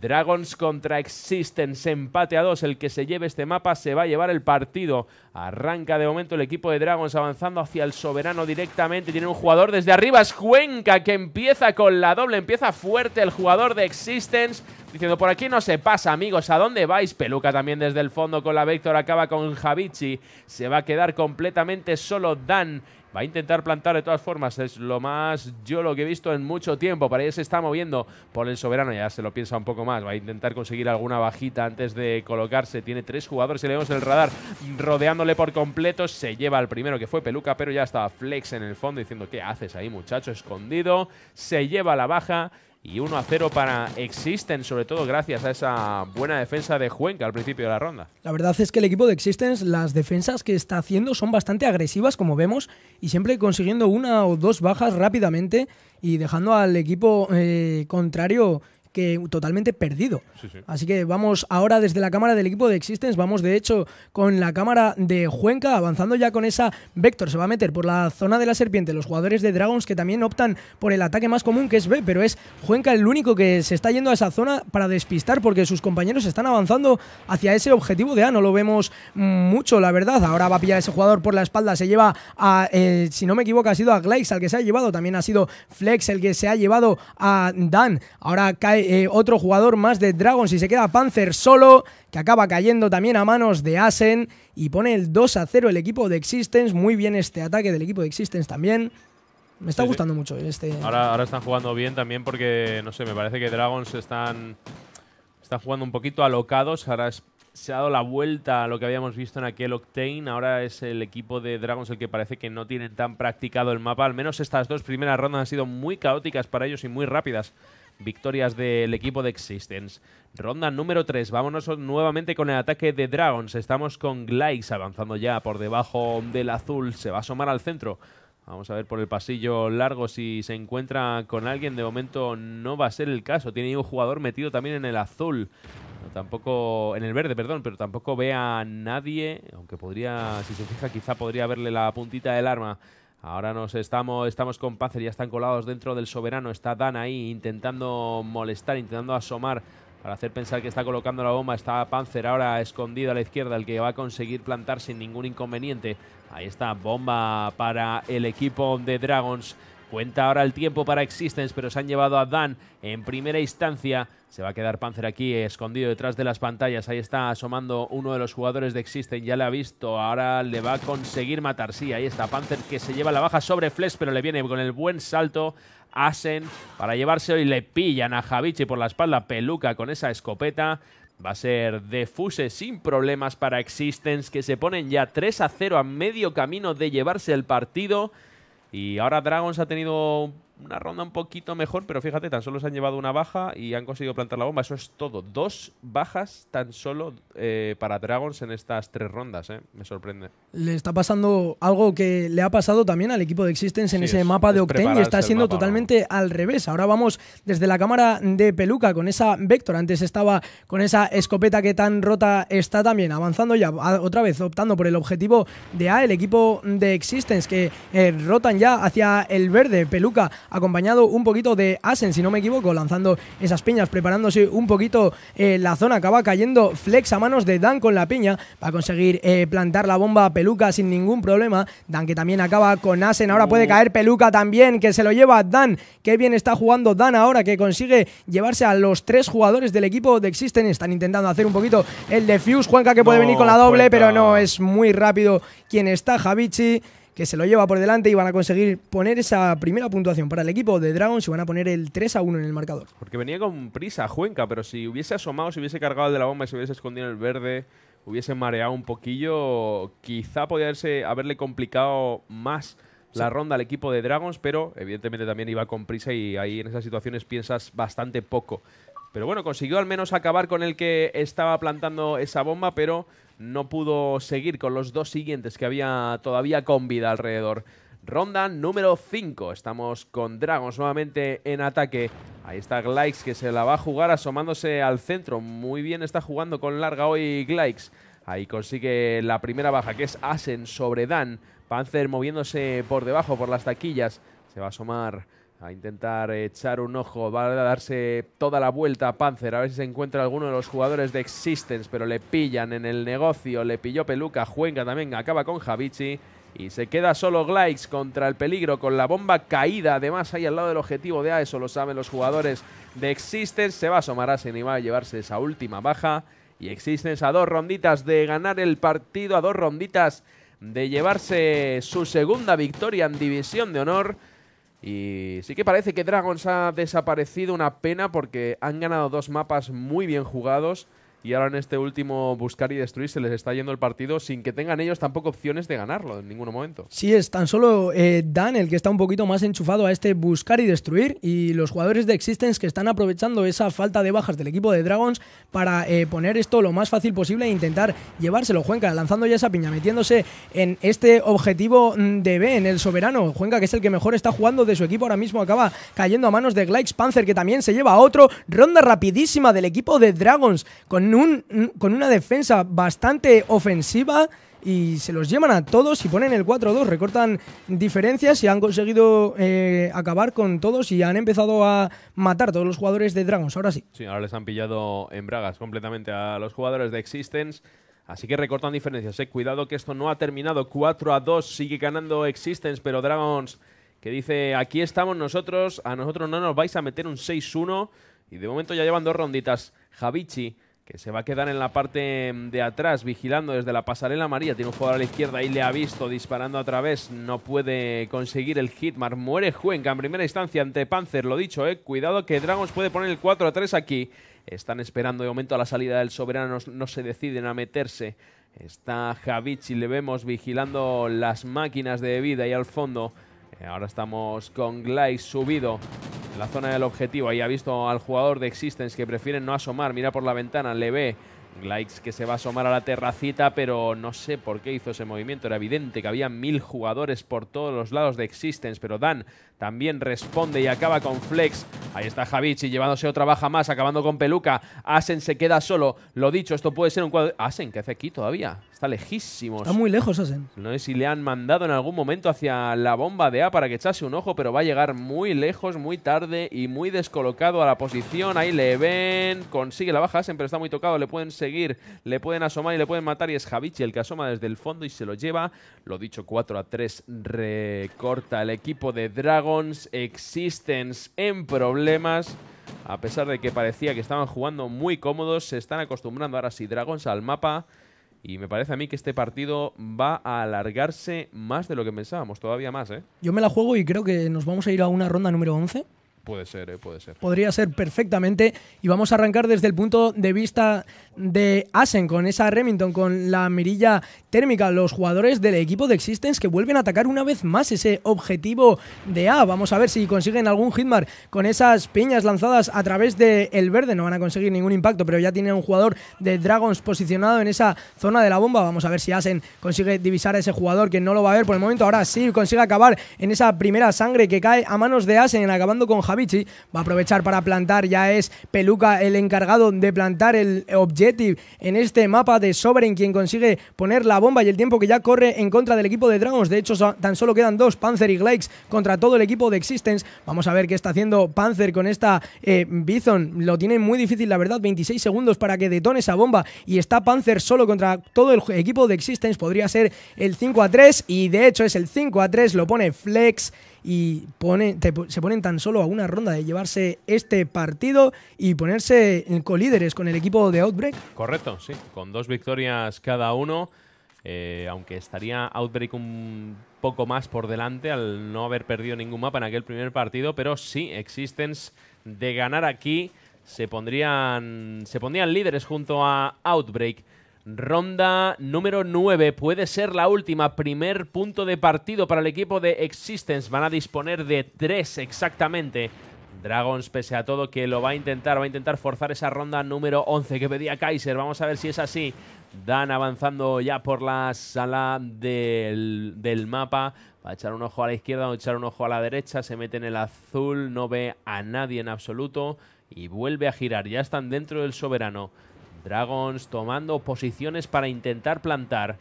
Dragons contra Existence, empate a dos. El que se lleve este mapa se va a llevar el partido. Arranca de momento el equipo de Dragons avanzando hacia el soberano directamente. Tiene un jugador desde arriba, es Cuenca, que empieza con la doble. Empieza fuerte el jugador de Existence. Diciendo, por aquí no se pasa, amigos. ¿A dónde vais? Peluca también desde el fondo con la Vector. Acaba con Javichi. Se va a quedar completamente solo Dan Va a intentar plantar de todas formas. Es lo más yo lo que he visto en mucho tiempo. Para ella se está moviendo por el soberano. Ya se lo piensa un poco más. Va a intentar conseguir alguna bajita antes de colocarse. Tiene tres jugadores. y le vemos el radar rodeándole por completo. Se lleva al primero que fue Peluca, pero ya estaba Flex en el fondo diciendo: ¿Qué haces ahí, muchacho? Escondido. Se lleva la baja. Y 1 a 0 para Existen, sobre todo gracias a esa buena defensa de Juenca al principio de la ronda. La verdad es que el equipo de Existence, las defensas que está haciendo son bastante agresivas, como vemos, y siempre consiguiendo una o dos bajas rápidamente y dejando al equipo eh, contrario que totalmente perdido. Así que vamos ahora desde la cámara del equipo de Existence, vamos de hecho con la cámara de Juenca, avanzando ya con esa Vector, se va a meter por la zona de la serpiente, los jugadores de Dragons que también optan por el ataque más común que es B, pero es Juenca el único que se está yendo a esa zona para despistar porque sus compañeros están avanzando hacia ese objetivo de A, ah, no lo vemos mucho la verdad, ahora va a pillar ese jugador por la espalda, se lleva a, eh, si no me equivoco, ha sido a Glaix al que se ha llevado, también ha sido Flex el que se ha llevado a Dan, ahora cae eh, otro jugador más de Dragons y se queda Panzer solo, que acaba cayendo también a manos de Asen y pone el 2 a 0 el equipo de Existence. Muy bien este ataque del equipo de Existence también. Me está gustando mucho este. Ahora, ahora están jugando bien también porque, no sé, me parece que Dragons están, están jugando un poquito alocados. Ahora se ha dado la vuelta a lo que habíamos visto en aquel Octane. Ahora es el equipo de Dragons el que parece que no tienen tan practicado el mapa. Al menos estas dos primeras rondas han sido muy caóticas para ellos y muy rápidas victorias del equipo de Existence. Ronda número 3, vámonos nuevamente con el ataque de Dragons. Estamos con Glykes avanzando ya por debajo del azul, se va a asomar al centro. Vamos a ver por el pasillo largo si se encuentra con alguien. De momento no va a ser el caso. Tiene un jugador metido también en el azul. tampoco. En el verde, perdón, pero tampoco ve a nadie. Aunque podría, si se fija, quizá podría verle la puntita del arma. Ahora nos estamos, estamos con Panzer, ya están colados dentro del soberano. Está Dan ahí intentando molestar, intentando asomar para hacer pensar que está colocando la bomba. Está Panzer ahora escondido a la izquierda, el que va a conseguir plantar sin ningún inconveniente. Ahí está, bomba para el equipo de Dragons. Cuenta ahora el tiempo para Existence, pero se han llevado a Dan en primera instancia. Se va a quedar Panzer aquí escondido detrás de las pantallas. Ahí está asomando uno de los jugadores de Existence. Ya le ha visto. Ahora le va a conseguir matar. Sí, ahí está Panzer que se lleva la baja sobre Flesh, pero le viene con el buen salto. Asen para llevarse hoy le pillan a Javiche por la espalda. Peluca con esa escopeta. Va a ser de fuse sin problemas para Existence, que se ponen ya 3 a 0 a medio camino de llevarse el partido. Y ahora Dragons ha tenido una ronda un poquito mejor, pero fíjate, tan solo se han llevado una baja y han conseguido plantar la bomba. Eso es todo. Dos bajas tan solo eh, para Dragons en estas tres rondas, eh. Me sorprende. Le está pasando algo que le ha pasado también al equipo de Existence en ese mapa de Octane y está siendo totalmente al revés. Ahora vamos desde la cámara de Peluca con esa Vector. Antes estaba con esa escopeta que tan rota está también, avanzando ya otra vez, optando por el objetivo de A, el equipo de Existence que eh, rotan ya hacia el verde. Peluca acompañado un poquito de Asen, si no me equivoco, lanzando esas piñas, preparándose un poquito eh, la zona. Acaba cayendo flex a manos de Dan con la piña. Va a conseguir eh, plantar la bomba Peluca sin ningún problema. Dan que también acaba con Asen. Ahora puede uh. caer Peluca también, que se lo lleva Dan. Qué bien está jugando Dan ahora, que consigue llevarse a los tres jugadores del equipo de Existen. Están intentando hacer un poquito el defuse. Juanca que puede venir con la doble, pero no, es muy rápido quien está Javichi que se lo lleva por delante y van a conseguir poner esa primera puntuación para el equipo de Dragons y van a poner el 3 a 1 en el marcador. Porque venía con prisa Juenca, pero si hubiese asomado, si hubiese cargado de la bomba y se hubiese escondido en el verde, hubiese mareado un poquillo, quizá podría haberle complicado más la ronda al equipo de Dragons, pero evidentemente también iba con prisa y ahí en esas situaciones piensas bastante poco. Pero bueno, consiguió al menos acabar con el que estaba plantando esa bomba, pero no pudo seguir con los dos siguientes que había todavía con vida alrededor. Ronda número 5. Estamos con Dragons nuevamente en ataque. Ahí está Glyx que se la va a jugar asomándose al centro. Muy bien está jugando con larga hoy Glyx. Ahí consigue la primera baja que es Asen sobre Dan. Panzer moviéndose por debajo por las taquillas. Se va a asomar a intentar echar un ojo, va a darse toda la vuelta a Panzer, a ver si se encuentra alguno de los jugadores de Existence, pero le pillan en el negocio, le pilló Peluca, Juenga también, acaba con Javichi. Y se queda solo Glykes contra el peligro con la bomba caída. Además, ahí al lado del objetivo de A, eso lo saben los jugadores de Existence. Se va a asomar a y va a llevarse esa última baja. Y Existence a dos ronditas de ganar el partido, a dos ronditas de llevarse su segunda victoria en División de Honor. Y sí que parece que Dragons ha desaparecido, una pena porque han ganado dos mapas muy bien jugados y ahora en este último buscar y destruir se les está yendo el partido sin que tengan ellos tampoco opciones de ganarlo en ningún momento. Sí, es tan solo eh, Dan el que está un poquito más enchufado a este buscar y destruir y los jugadores de Existence que están aprovechando esa falta de bajas del equipo de Dragons para eh, poner esto lo más fácil posible e intentar llevárselo. Juenca lanzando ya esa piña, metiéndose en este objetivo mm, de B, en el soberano. Juenca que es el que mejor está jugando de su equipo ahora mismo acaba cayendo a manos de Glykes Panzer que también se lleva a otro. Ronda rapidísima del equipo de Dragons con con, una defensa bastante ofensiva y se los llevan a todos y ponen el 4-2, recortan diferencias y han conseguido eh, acabar con todos y han empezado a matar todos los jugadores de Dragons, ahora sí. Sí, ahora les han pillado en bragas completamente a los jugadores de Existence. Así que recortan diferencias, eh. cuidado que esto no ha terminado. 4 2 sigue ganando Existence, pero Dragons que dice, aquí estamos nosotros, a nosotros no nos vais a meter un 6-1. Y de momento ya llevan dos ronditas. Javichi que se va a quedar en la parte de atrás, vigilando desde la pasarela María. Tiene un jugador a la izquierda y le ha visto disparando a través. No puede conseguir el hitmar. Muere Juenca en primera instancia ante Panzer. Lo dicho, eh. Cuidado que Dragons puede poner el 4 a 3 aquí. Están esperando de momento a la salida del soberano. No, se deciden a meterse. Está y le vemos vigilando las máquinas de vida y al fondo. Eh, ahora estamos con Glykes subido en la zona del objetivo. Ahí ha visto al jugador de Existence que prefiere no asomar. Mira por la ventana, le ve. Glykes que se va a asomar a la terracita, pero no sé por qué hizo ese movimiento. Era evidente que había mil jugadores por todos los lados de Existence, pero Dan también responde y acaba con Flex. Ahí está Javichi llevándose otra baja más, acabando con Peluca. Asen se queda solo. Lo dicho, esto puede ser un cuadro. Asen, ¿qué hace aquí todavía? Está lejísimo. Está muy lejos, Asen. No sé si le han mandado en algún momento hacia la bomba de A para que echase un ojo, pero va a llegar muy lejos, muy tarde y muy descolocado a la posición. Ahí le ven, consigue la baja Asen, pero está muy tocado. Le pueden seguir, le pueden asomar y le pueden matar. Y es Javichi el que asoma desde el fondo y se lo lleva. Lo dicho, 4 a 3 recorta el equipo de Drago. Dragons Existence en problemas. A pesar de que parecía que estaban jugando muy cómodos, se están acostumbrando ahora sí Dragons al mapa. Y me parece a mí que este partido va a alargarse más de lo que pensábamos, todavía más, ¿eh? Yo me la juego y creo que nos vamos a ir a una ronda número 11. Puede ser, eh, puede ser. Podría ser perfectamente. Y vamos a arrancar desde el punto de vista de Asen, con esa Remington, con la mirilla térmica. Los jugadores del equipo de Existence que vuelven a atacar una vez más ese objetivo de A. Vamos a ver si consiguen algún hitmar con esas piñas lanzadas a través del verde. No van a conseguir ningún impacto, pero ya tiene un jugador de Dragons posicionado en esa zona de la bomba. Vamos a ver si Asen consigue divisar a ese jugador que no lo va a ver por el momento. Ahora sí consigue acabar en esa primera sangre que cae a manos de Asen, acabando con va a aprovechar para plantar, ya es Peluca el encargado de plantar el objective en este mapa de Sovereign, quien consigue poner la bomba y el tiempo que ya corre en contra del equipo de Dragons, de hecho tan solo quedan dos, Panzer y Glakes contra todo el equipo de Existence, vamos a ver qué está haciendo Panzer con esta eh, Bison, lo tiene muy difícil la verdad, 26 segundos para que detone esa bomba y está Panzer solo contra todo el equipo de Existence, podría ser el 5 a 3 y de hecho es el 5 a 3, lo pone Flex y se ponen tan solo a una ronda de llevarse este partido y ponerse colíderes con el equipo de Outbreak. Correcto, sí, con dos victorias cada uno, eh, aunque estaría Outbreak un poco más por delante al no haber perdido ningún mapa en aquel primer partido, pero sí, Existence de ganar aquí se pondrían, se pondrían líderes junto a Outbreak. Ronda número 9 puede ser la última, primer punto de partido para el equipo de Existence. Van a disponer de tres exactamente. Dragons, pese a todo, que lo va a intentar, va a intentar forzar esa ronda número 11 que pedía Kaiser. Vamos a ver si es así. Dan avanzando ya por la sala del, del mapa. Va a echar un ojo a la izquierda, va a echar un ojo a la derecha. Se mete en el azul, no ve a nadie en absoluto. Y vuelve a girar. Ya están dentro del soberano. Dragons tomando posiciones para intentar plantar.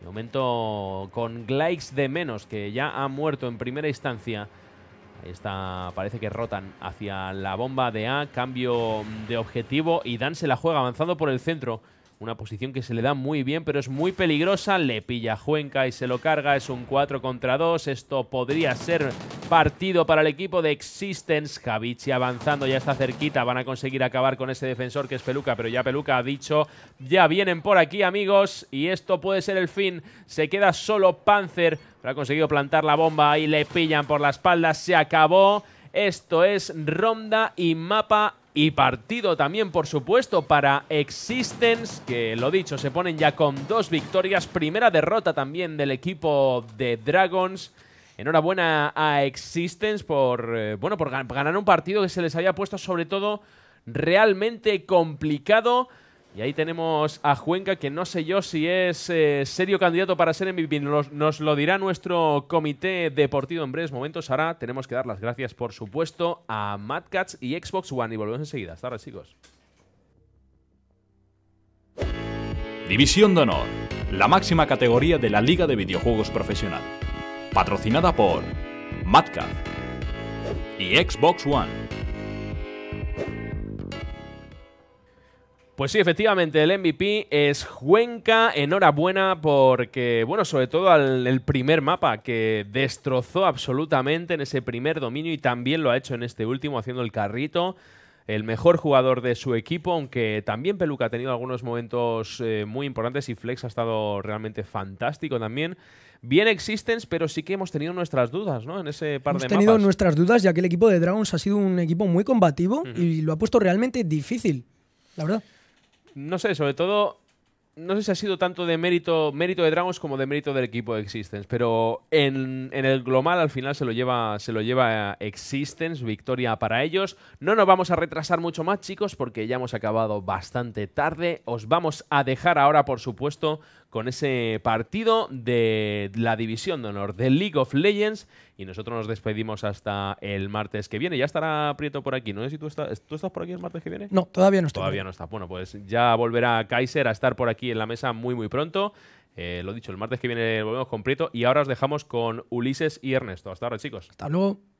De momento con Glykes de menos, que ya ha muerto en primera instancia. Ahí está, parece que rotan hacia la bomba de A, cambio de objetivo y Dan se la juega avanzando por el centro. Una posición que se le da muy bien, pero es muy peligrosa. Le pilla Juenca y se lo carga. Es un 4 contra 2. Esto podría ser partido para el equipo de Existence. Javichi avanzando, ya está cerquita. Van a conseguir acabar con ese defensor que es Peluca, pero ya Peluca ha dicho, ya vienen por aquí amigos y esto puede ser el fin. Se queda solo Panzer, pero ha conseguido plantar la bomba y le pillan por la espalda. Se acabó. Esto es ronda y mapa y partido también, por supuesto, para Existence, que lo dicho, se ponen ya con dos victorias, primera derrota también del equipo de Dragons. Enhorabuena a Existence por, eh, bueno, por ganar un partido que se les había puesto sobre todo realmente complicado. Y ahí tenemos a Juenca, que no sé yo si es eh, serio candidato para ser MVP. Nos, lo dirá nuestro comité deportivo en breves momentos. Ahora tenemos que dar las gracias, por supuesto, a Mad y Xbox One. Y volvemos enseguida. Hasta ahora, chicos. División de Honor, la máxima categoría de la Liga de Videojuegos Profesional. Patrocinada por Madcats y Xbox One. Pues sí, efectivamente, el MVP es Cuenca. Enhorabuena porque, bueno, sobre todo al el primer mapa que destrozó absolutamente en ese primer dominio y también lo ha hecho en este último haciendo el carrito. El mejor jugador de su equipo, aunque también Peluca ha tenido algunos momentos eh, muy importantes y Flex ha estado realmente fantástico también. Bien Existence, pero sí que hemos tenido nuestras dudas, ¿no? En ese par de mapas. Hemos tenido nuestras dudas, ya que el equipo de Dragons ha sido un equipo muy combativo y lo ha puesto realmente difícil, la verdad no sé, sobre todo, no sé si ha sido tanto de mérito, mérito de Dragons como de mérito del equipo de Existence, pero en, el global al final se lo, lleva, se lo lleva eh, Existence, victoria para ellos. No nos vamos a retrasar mucho más, chicos, porque ya hemos acabado bastante tarde. Os vamos a dejar ahora, por supuesto, con ese partido de la División de Honor de League of Legends. Y nosotros nos despedimos hasta el martes que viene. Ya estará Prieto por aquí. No sé si tú, estás por aquí el martes que viene. No, todavía no está. Todavía no está. Bueno, pues ya volverá Kaiser a estar por aquí en la mesa muy, muy pronto. Eh, lo dicho, el martes que viene volvemos con Prieto y ahora os dejamos con Ulises y Ernesto. Hasta ahora, chicos. Hasta luego.